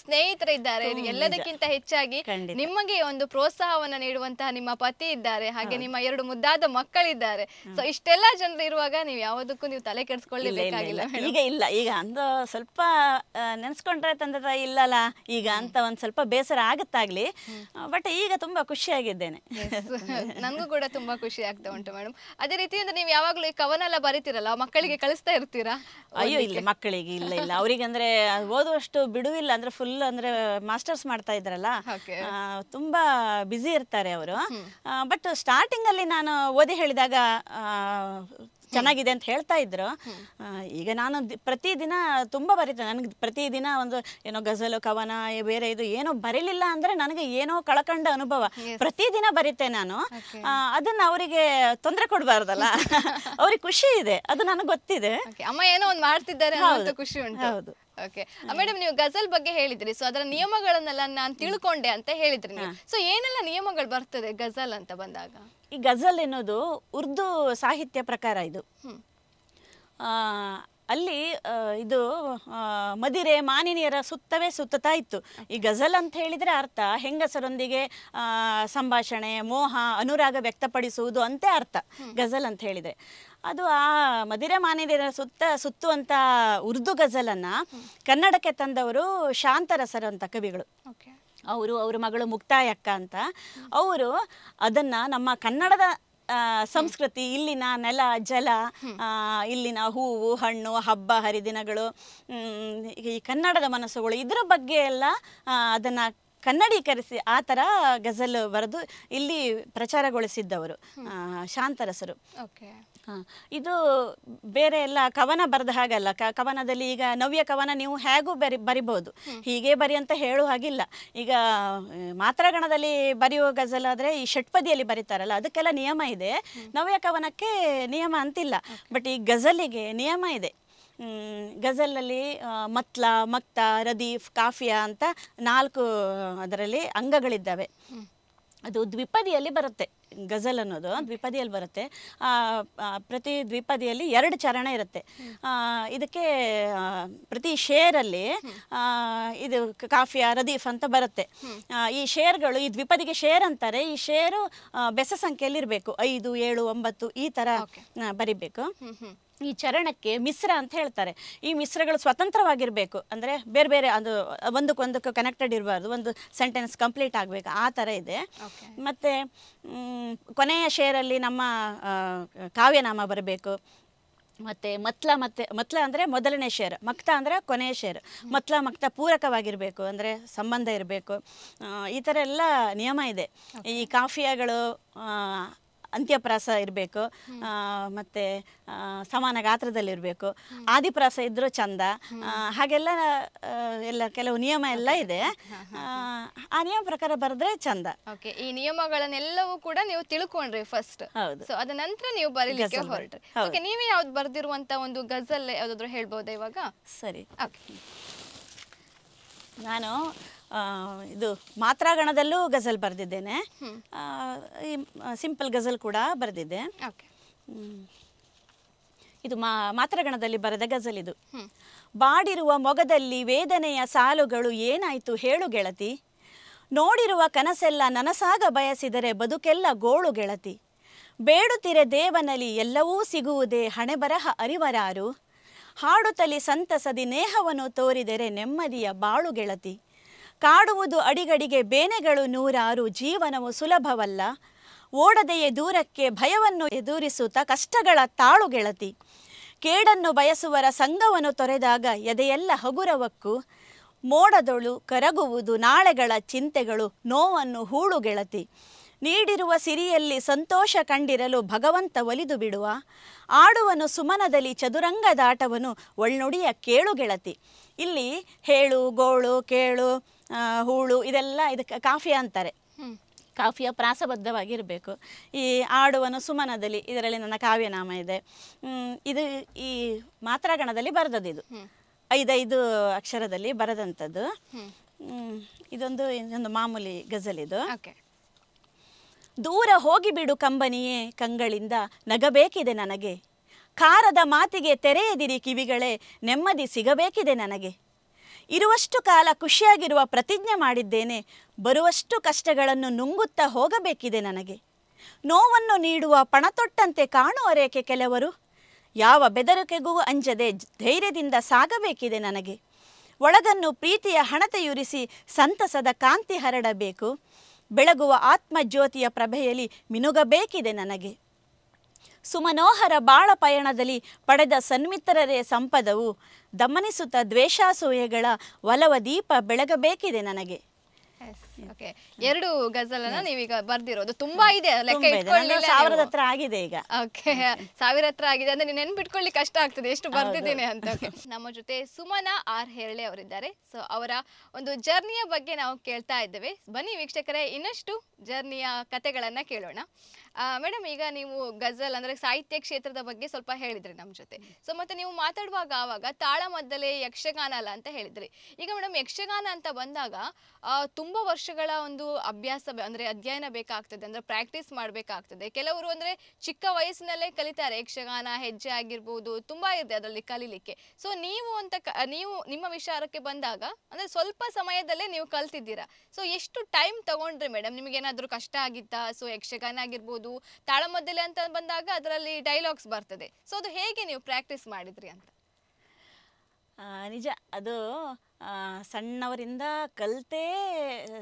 ಇದ್ದಾರೆ ಎಲ್ಲದಕ್ಕಿಂತ ಹೆಚ್ಚಾಗಿ ನಿಮಗೆ ಒಂದು ಪ್ರೋತ್ಸಾಹವನ್ನ ನೀಡುವಂತಹ ನಿಮ್ಮ ಪತಿ ಇದ್ದಾರೆ ಹಾಗೆ ನಿಮ್ಮ ಎರಡು ಮುದ್ದಾದ ಮಕ್ಕಳಿದ್ದಾರೆ ಸೊ ಇಷ್ಟೆಲ್ಲಾ ಜನರು ಇರುವಾಗ ನೀವು ಯಾವುದಕ್ಕೂ ನೀವು ತಲೆ ಕೆಡಿಸ್ಕೊಳ್ಳಿ ಈಗ ಇಲ್ಲ ಈಗ ಅಂದ ಸ್ವಲ್ಪ ನೆನ್ಸ್ಕೊಂಡ್ರೆ ತಂದೆ ತಾಯಿ ಇಲ್ಲಲ್ಲ ಈಗ ಈಗ ಅಂತ ಒಂದು ಸ್ವಲ್ಪ ಬೇಸರ ಆಗುತ್ತಾಗ್ಲಿ ಬಟ್ ಈಗ ತುಂಬಾ ಖುಷಿಯಾಗಿದ್ದೇನೆ ನನಗೂ ಕೂಡ ತುಂಬಾ ಖುಷಿ ಆಗ್ತಾ ಉಂಟು ಮೇಡಮ್ ಅದೇ ರೀತಿ ಅಂದ್ರೆ ನೀವು ಯಾವಾಗಲೂ ಈ ಕವನ ಎಲ್ಲ ಬರೀತಿರಲ್ಲ ಮಕ್ಕಳಿಗೆ ಕಳಿಸ್ತಾ ಇರ್ತೀರಾ ಅಯ್ಯೋ ಇಲ್ಲ ಮಕ್ಕಳಿಗೆ ಇಲ್ಲ ಇಲ್ಲ ಅವ್ರಿಗೆ ಅಂದ್ರೆ ಓದುವಷ್ಟು ಬಿಡುವಿಲ್ಲ ಅಂದ್ರೆ ಫುಲ್ ಅಂದ್ರೆ ಮಾಸ್ಟರ್ಸ್ ಮಾಡ್ತಾ ಇದ್ರಲ್ಲ ತುಂಬಾ ಬ್ಯುಸಿ ಇರ್ತಾರೆ ಅವರು ಬಟ್ ಸ್ಟಾರ್ಟಿಂಗ್ ಅಲ್ಲಿ ನಾನು ಓದಿ ಹೇಳಿದಾಗ ಚೆನ್ನಾಗಿದೆ ಅಂತ ಹೇಳ್ತಾ ಇದ್ರು ಈಗ ನಾನು ಪ್ರತಿದಿನ ತುಂಬ ಬರೀತೇನೆ ನನಗೆ ಪ್ರತಿದಿನ ಒಂದು ಏನೋ ಗಜಲು ಕವನ ಬೇರೆ ಇದು ಏನೋ ಬರೀಲಿಲ್ಲ ಅಂದ್ರೆ ನನಗೆ ಏನೋ ಕಳಕಂಡ ಅನುಭವ ಪ್ರತಿದಿನ ಬರೀತೆ ನಾನು ಅದನ್ನ ಅವರಿಗೆ ತೊಂದರೆ ಕೊಡಬಾರ್ದಲ್ಲ ಅವ್ರಿಗೆ ಖುಷಿ ಇದೆ ಅದು ನನಗೆ ಗೊತ್ತಿದೆ ಅಮ್ಮ ಏನೋ ಒಂದು ಮಾಡ್ತಿದ್ದಾರೆ ಖುಷಿ ಉಂಟು ಹೌದು ಓಕೆ ಮೇಡಮ್ ನೀವು ಗಜಲ್ ಬಗ್ಗೆ ಹೇಳಿದ್ರಿ ಸೊ ಅದರ ನಿಯಮಗಳನ್ನೆಲ್ಲ ನಾನು ತಿಳ್ಕೊಂಡೆ ಅಂತ ಹೇಳಿದ್ರಿ ಸೊ ಏನೆಲ್ಲ ನಿಯಮಗಳು ಬರ್ತದೆ ಗಜಲ್ ಅಂತ ಬಂದಾಗ ಈ ಗಜಲ್ ಎನ್ನುವುದು ಉರ್ದು ಸಾಹಿತ್ಯ ಪ್ರಕಾರ ಇದು ಅಲ್ಲಿ ಇದು ಮದಿರೆ ಮಾನಿನಿಯರ ಸುತ್ತವೇ ಸುತ್ತತಾ ಇತ್ತು ಈ ಗಜಲ್ ಅಂತ ಹೇಳಿದರೆ ಅರ್ಥ ಹೆಂಗಸರೊಂದಿಗೆ ಸಂಭಾಷಣೆ ಮೋಹ ಅನುರಾಗ ವ್ಯಕ್ತಪಡಿಸುವುದು ಅಂತೇ ಅರ್ಥ ಗಜಲ್ ಅಂತ ಹೇಳಿದರೆ ಅದು ಆ ಮದಿರೆ ಮಾನಿನಿಯರ ಸುತ್ತ ಸುತ್ತುವಂಥ ಉರ್ದು ಗಜಲನ್ನು ಕನ್ನಡಕ್ಕೆ ತಂದವರು ಶಾಂತರಸರು ಅಂತ ಕವಿಗಳು ಅವರು ಅವ್ರ ಮಗಳು ಮುಕ್ತಾಯಕ್ಕ ಅಂತ ಅವರು ಅದನ್ನು ನಮ್ಮ ಕನ್ನಡದ ಸಂಸ್ಕೃತಿ ಇಲ್ಲಿನ ನೆಲ ಜಲ ಇಲ್ಲಿನ ಹೂವು ಹಣ್ಣು ಹಬ್ಬ ಹರಿದಿನಗಳು ಈ ಕನ್ನಡದ ಮನಸ್ಸುಗಳು ಇದರ ಬಗ್ಗೆ ಎಲ್ಲ ಅದನ್ನ ಕನ್ನಡೀಕರಿಸಿ ಆ ಥರ ಗಜಲ್ ಬರೆದು ಇಲ್ಲಿ ಪ್ರಚಾರಗೊಳಿಸಿದ್ದವರು ಶಾಂತರಸರು ಇದು ಬೇರೆ ಎಲ್ಲ ಕವನ ಬರೆದ ಹಾಗಲ್ಲ ಕವನದಲ್ಲಿ ಈಗ ನವ್ಯ ಕವನ ನೀವು ಹೇಗೂ ಬರಿ ಬರಿಬೋದು ಹೀಗೆ ಬರಿ ಅಂತ ಹೇಳುವ ಹಾಗಿಲ್ಲ ಈಗ ಮಾತ್ರಗಣದಲ್ಲಿ ಬರೆಯುವ ಗಜಲ್ ಈ ಷಟ್ಪದಿಯಲ್ಲಿ ಬರೀತಾರಲ್ಲ ಅದಕ್ಕೆಲ್ಲ ನಿಯಮ ಇದೆ ನವ್ಯ ಕವನಕ್ಕೆ ನಿಯಮ ಅಂತಿಲ್ಲ ಬಟ್ ಈ ಗಜಲಿಗೆ ನಿಯಮ ಇದೆ ಗಜಲಲ್ಲಿ ಮತ್ಲ ಮಕ್ತ ರದೀಫ್ ಕಾಫಿಯಾ ಅಂತ ನಾಲ್ಕು ಅದರಲ್ಲಿ ಅಂಗಗಳಿದ್ದಾವೆ ಅದು ದ್ವಿಪದಿಯಲ್ಲಿ ಬರುತ್ತೆ ಗಜಲ್ ಅನ್ನೋದು ದ್ವಿಪದಿಯಲ್ಲಿ ಬರುತ್ತೆ ಪ್ರತಿ ದ್ವಿಪದಿಯಲ್ಲಿ ಎರಡು ಚರಣ ಇರುತ್ತೆ ಇದಕ್ಕೆ ಪ್ರತಿ ಶೇರಲ್ಲಿ ಇದು ಕಾಫಿಯ ರದೀಫ್ ಅಂತ ಬರುತ್ತೆ ಈ ಶೇರ್ಗಳು ಈ ದ್ವಿಪದಿಗೆ ಶೇರ್ ಅಂತಾರೆ ಈ ಶೇರು ಬೆಸ ಸಂಖ್ಯೆಯಲ್ಲಿ ಇರಬೇಕು ಐದು ಏಳು ಒಂಬತ್ತು ಈ ಥರ ಬರಿಬೇಕು ಈ ಚರಣಕ್ಕೆ ಮಿಶ್ರ ಅಂತ ಹೇಳ್ತಾರೆ ಈ ಮಿಶ್ರಗಳು ಸ್ವತಂತ್ರವಾಗಿರಬೇಕು ಅಂದರೆ ಬೇರೆ ಬೇರೆ ಅದು ಒಂದಕ್ಕೊಂದಕ್ಕೆ ಕನೆಕ್ಟೆಡ್ ಇರಬಾರ್ದು ಒಂದು ಸೆಂಟೆನ್ಸ್ ಕಂಪ್ಲೀಟ್ ಆಗಬೇಕು ಆ ಥರ ಇದೆ ಮತ್ತು ಕೊನೆಯ ಶೇರಲ್ಲಿ ನಮ್ಮ ಕಾವ್ಯನಾಮ ಬರಬೇಕು ಮತ್ತು ಮತ್ಲ ಮತ್ತೆ ಮತ್ಲ ಅಂದರೆ ಮೊದಲನೇ ಶೇರ್ ಮಕ್ತ ಅಂದರೆ ಕೊನೆಯ ಶೇರ್ ಮತ್ಲ ಮಕ್ತ ಪೂರಕವಾಗಿರಬೇಕು ಅಂದರೆ ಸಂಬಂಧ ಇರಬೇಕು ಈ ಥರ ಎಲ್ಲ ನಿಯಮ ಇದೆ ಈ ಕಾಫಿಯಾಗಳು ಅಂತ್ಯಪ್ರಾಸ ಇರಬೇಕು ಮತ್ತು ಸಮಾನ ಗಾತ್ರದಲ್ಲಿರಬೇಕು ಆದಿಪ್ರಾಸ ಇದ್ದರೂ ಚಂದ ಹಾಗೆಲ್ಲ ಎಲ್ಲ ಕೆಲವು ನಿಯಮ ಎಲ್ಲ ಇದೆ ಆ ನಿಯಮ ಪ್ರಕಾರ ಬರೆದ್ರೆ ಚಂದ ಓಕೆ ಈ ನಿಯಮಗಳನ್ನೆಲ್ಲವೂ ಕೂಡ ನೀವು ತಿಳ್ಕೊಂಡ್ರಿ ಫಸ್ಟ್ ಹೌದು ಸೊ ಅದ ನಂತರ ನೀವು ಬರೀಲಿಕ್ಕೆ ಹೊರಟ್ರಿ ಓಕೆ ನೀವೇ ಯಾವ್ದು ಬರ್ದಿರುವಂತ ಒಂದು ಗಜಲ್ ಯಾವ್ದಾದ್ರು ಹೇಳ್ಬೋದಾ ಇವಾಗ ಸರಿ ಓಕೆ ನಾನು ಇದು ಮಾತ್ರಾಗಣದಲ್ಲೂ ಗಜಲ್ ಬರೆದಿದ್ದೇನೆ ಸಿಂಪಲ್ ಗಜಲ್ ಕೂಡ ಬರೆದಿದ್ದೆ ಇದು ಮಾ ಮಾತ್ರಗಣದಲ್ಲಿ ಬರೆದ ಗಜಲ್ ಇದು ಬಾಡಿರುವ ಮೊಗದಲ್ಲಿ ವೇದನೆಯ ಸಾಲುಗಳು ಏನಾಯ್ತು ಹೇಳು ಗೆಳತಿ ನೋಡಿರುವ ಕನಸೆಲ್ಲ ನನಸಾಗ ಬಯಸಿದರೆ ಬದುಕೆಲ್ಲ ಗೋಳು ಗೆಳತಿ ಬೇಡುತ್ತಿರೆ ದೇವನಲ್ಲಿ ಎಲ್ಲವೂ ಸಿಗುವುದೇ ಹಣೆಬರಹ ಅರಿವರಾರು ಹಾಡುತ್ತಲಿ ಸಂತಸದಿ ನೇಹವನ್ನು ತೋರಿದರೆ ನೆಮ್ಮದಿಯ ಬಾಳು ಗೆಳತಿ ಕಾಡುವುದು ಅಡಿಗಡಿಗೆ ಬೇನೆಗಳು ನೂರಾರು ಜೀವನವು ಸುಲಭವಲ್ಲ ಓಡದೆಯೇ ದೂರಕ್ಕೆ ಭಯವನ್ನು ಎದುರಿಸುತ್ತ ಕಷ್ಟಗಳ ತಾಳು ಗೆಳತಿ ಕೇಡನ್ನು ಬಯಸುವರ ಸಂಘವನ್ನು ತೊರೆದಾಗ ಎದೆಯೆಲ್ಲ ಹಗುರವಕ್ಕು ಮೋಡದೊಳು ಕರಗುವುದು ನಾಳೆಗಳ ಚಿಂತೆಗಳು ನೋವನ್ನು ಹೂಳುಗೆಳತಿ ನೀಡಿರುವ ಸಿರಿಯಲ್ಲಿ ಸಂತೋಷ ಕಂಡಿರಲು ಭಗವಂತ ಒಲಿದು ಬಿಡುವ ಆಡುವನು ಸುಮನದಲ್ಲಿ ಚದುರಂಗದಾಟವನು ಒಳ್ನುಡಿಯ ಕೇಳು ಗೆಳತಿ ಇಲ್ಲಿ ಹೇಳು ಗೋಳು ಕೇಳು ಹೂಳು ಇದೆಲ್ಲ ಇದಕ್ಕೆ ಕಾಫಿಯ ಅಂತಾರೆ ಕಾಫಿಯ ಪ್ರಾಸಬದ್ಧವಾಗಿರಬೇಕು ಈ ಆಡುವನು ಸುಮನದಲ್ಲಿ ಇದರಲ್ಲಿ ನನ್ನ ಕಾವ್ಯನಾಮ ಇದೆ ಇದು ಈ ಮಾತ್ರಗಣದಲ್ಲಿ ಬರೆದದ್ದು ಇದು ಐದೈದು ಅಕ್ಷರದಲ್ಲಿ ಬರೆದಂಥದ್ದು ಇದೊಂದು ಇನ್ನೊಂದು ಮಾಮೂಲಿ ಗಜಲ್ ಇದು ದೂರ ಹೋಗಿಬಿಡು ಕಂಬನಿಯೇ ಕಂಗಳಿಂದ ನಗಬೇಕಿದೆ ನನಗೆ ಖಾರದ ಮಾತಿಗೆ ತೆರೆಯದಿರಿ ಕಿವಿಗಳೇ ನೆಮ್ಮದಿ ಸಿಗಬೇಕಿದೆ ನನಗೆ ಇರುವಷ್ಟು ಕಾಲ ಖುಷಿಯಾಗಿರುವ ಪ್ರತಿಜ್ಞೆ ಮಾಡಿದ್ದೇನೆ ಬರುವಷ್ಟು ಕಷ್ಟಗಳನ್ನು ನುಂಗುತ್ತಾ ಹೋಗಬೇಕಿದೆ ನನಗೆ ನೋವನ್ನು ನೀಡುವ ಪಣತೊಟ್ಟಂತೆ ಕಾಣುವರೇಕೆ ಕೆಲವರು ಯಾವ ಬೆದರಿಕೆಗೂ ಅಂಜದೆ ಧೈರ್ಯದಿಂದ ಸಾಗಬೇಕಿದೆ ನನಗೆ ಒಳಗನ್ನು ಪ್ರೀತಿಯ ಹಣತೆಯುರಿಸಿ ಸಂತಸದ ಕಾಂತಿ ಹರಡಬೇಕು ಬೆಳಗುವ ಆತ್ಮಜ್ಯೋತಿಯ ಪ್ರಭೆಯಲ್ಲಿ ಮಿನುಗಬೇಕಿದೆ ನನಗೆ ಸುಮನೋಹರ ಬಾಳ ಪಯಣದಲ್ಲಿ ಪಡೆದ ಸನ್ಮಿತ್ರರೇ ಸಂಪದವು ದಮನಿಸುತ್ತ ದ್ವೇಷಾಸೂಯೆಗಳ ಒಲವ ದೀಪ ಬೆಳಗಬೇಕಿದೆ ನನಗೆ ಎರಡು ಗಜಲನ್ನ ನೀವೀಗ ಬರ್ದಿರೋದು ತುಂಬಾ ಇದೆ ಸಾವಿರದ ಹತ್ರ ಆಗಿದೆ ಈಗ ಓಕೆ ಸಾವಿರ ಹತ್ರ ಆಗಿದೆ ಅಂದ್ರೆ ನೆನ್ಪಿಟ್ಕೊಳ್ಳಿ ಕಷ್ಟ ಆಗ್ತದೆ ಎಷ್ಟು ಬರ್ದಿದ್ದೀನಿ ಅಂತ ನಮ್ಮ ಜೊತೆ ಸುಮನ ಆರ್ ಹೇರಳೆ ಅವರಿದ್ದಾರೆ ಸೊ ಅವರ ಒಂದು ಜರ್ನಿಯ ಬಗ್ಗೆ ನಾವು ಕೇಳ್ತಾ ಇದ್ದೇವೆ ಬನ್ನಿ ವೀಕ್ಷಕರೇ ಇನ್ನಷ್ಟು ಜರ್ನಿಯ ಕತೆಗಳನ್ನ ಕೇಳೋಣ ಮೇಡಮ್ ಈಗ ನೀವು ಗಜಲ್ ಅಂದ್ರೆ ಸಾಹಿತ್ಯ ಕ್ಷೇತ್ರದ ಬಗ್ಗೆ ಸ್ವಲ್ಪ ಹೇಳಿದ್ರಿ ನಮ್ಮ ಜೊತೆ ಸೊ ಮತ್ತೆ ನೀವು ಮಾತಾಡುವಾಗ ಆವಾಗ ತಾಳ ಮದ್ದಲೆ ಯಕ್ಷಗಾನ ಅಲ್ಲ ಅಂತ ಹೇಳಿದ್ರಿ ಈಗ ಮೇಡಮ್ ಯಕ್ಷಗಾನ ಅಂತ ಬಂದಾಗ ತುಂಬಾ ವರ್ಷಗಳ ಒಂದು ಅಭ್ಯಾಸ ಅಂದ್ರೆ ಅಧ್ಯಯನ ಬೇಕಾಗ್ತದೆ ಅಂದ್ರೆ ಪ್ರಾಕ್ಟೀಸ್ ಮಾಡ್ಬೇಕಾಗ್ತದೆ ಕೆಲವರು ಅಂದ್ರೆ ಚಿಕ್ಕ ವಯಸ್ಸಿನಲ್ಲೇ ಕಲಿತಾರೆ ಯಕ್ಷಗಾನ ಹೆಜ್ಜೆ ಆಗಿರ್ಬೋದು ತುಂಬಾ ಇದೆ ಅದರಲ್ಲಿ ಕಲೀಲಿಕ್ಕೆ ಸೊ ನೀವು ಅಂತ ನೀವು ನಿಮ್ಮ ವಿಚಾರಕ್ಕೆ ಬಂದಾಗ ಅಂದ್ರೆ ಸ್ವಲ್ಪ ಸಮಯದಲ್ಲೇ ನೀವು ಕಲ್ತಿದ್ದೀರಾ ಸೊ ಎಷ್ಟು ಟೈಮ್ ತಗೊಂಡ್ರಿ ಮೇಡಮ್ ನಿಮ್ಗೆ ಏನಾದ್ರೂ ಕಷ್ಟ ಆಗಿತ್ತಾ ಸೊ ಯಕ್ಷಗಾನ ಆಗಿರ್ಬೋದು ಆಗಿರ್ಬೋದು ತಾಳಮದ್ದಲೆ ಅಂತ ಬಂದಾಗ ಅದರಲ್ಲಿ ಡೈಲಾಗ್ಸ್ ಬರ್ತದೆ ಸೊ ಅದು ಹೇಗೆ ನೀವು ಪ್ರಾಕ್ಟೀಸ್ ಮಾಡಿದ್ರಿ ಅಂತ ನಿಜ ಅದು ಸಣ್ಣವರಿಂದ ಕಲಿತೇ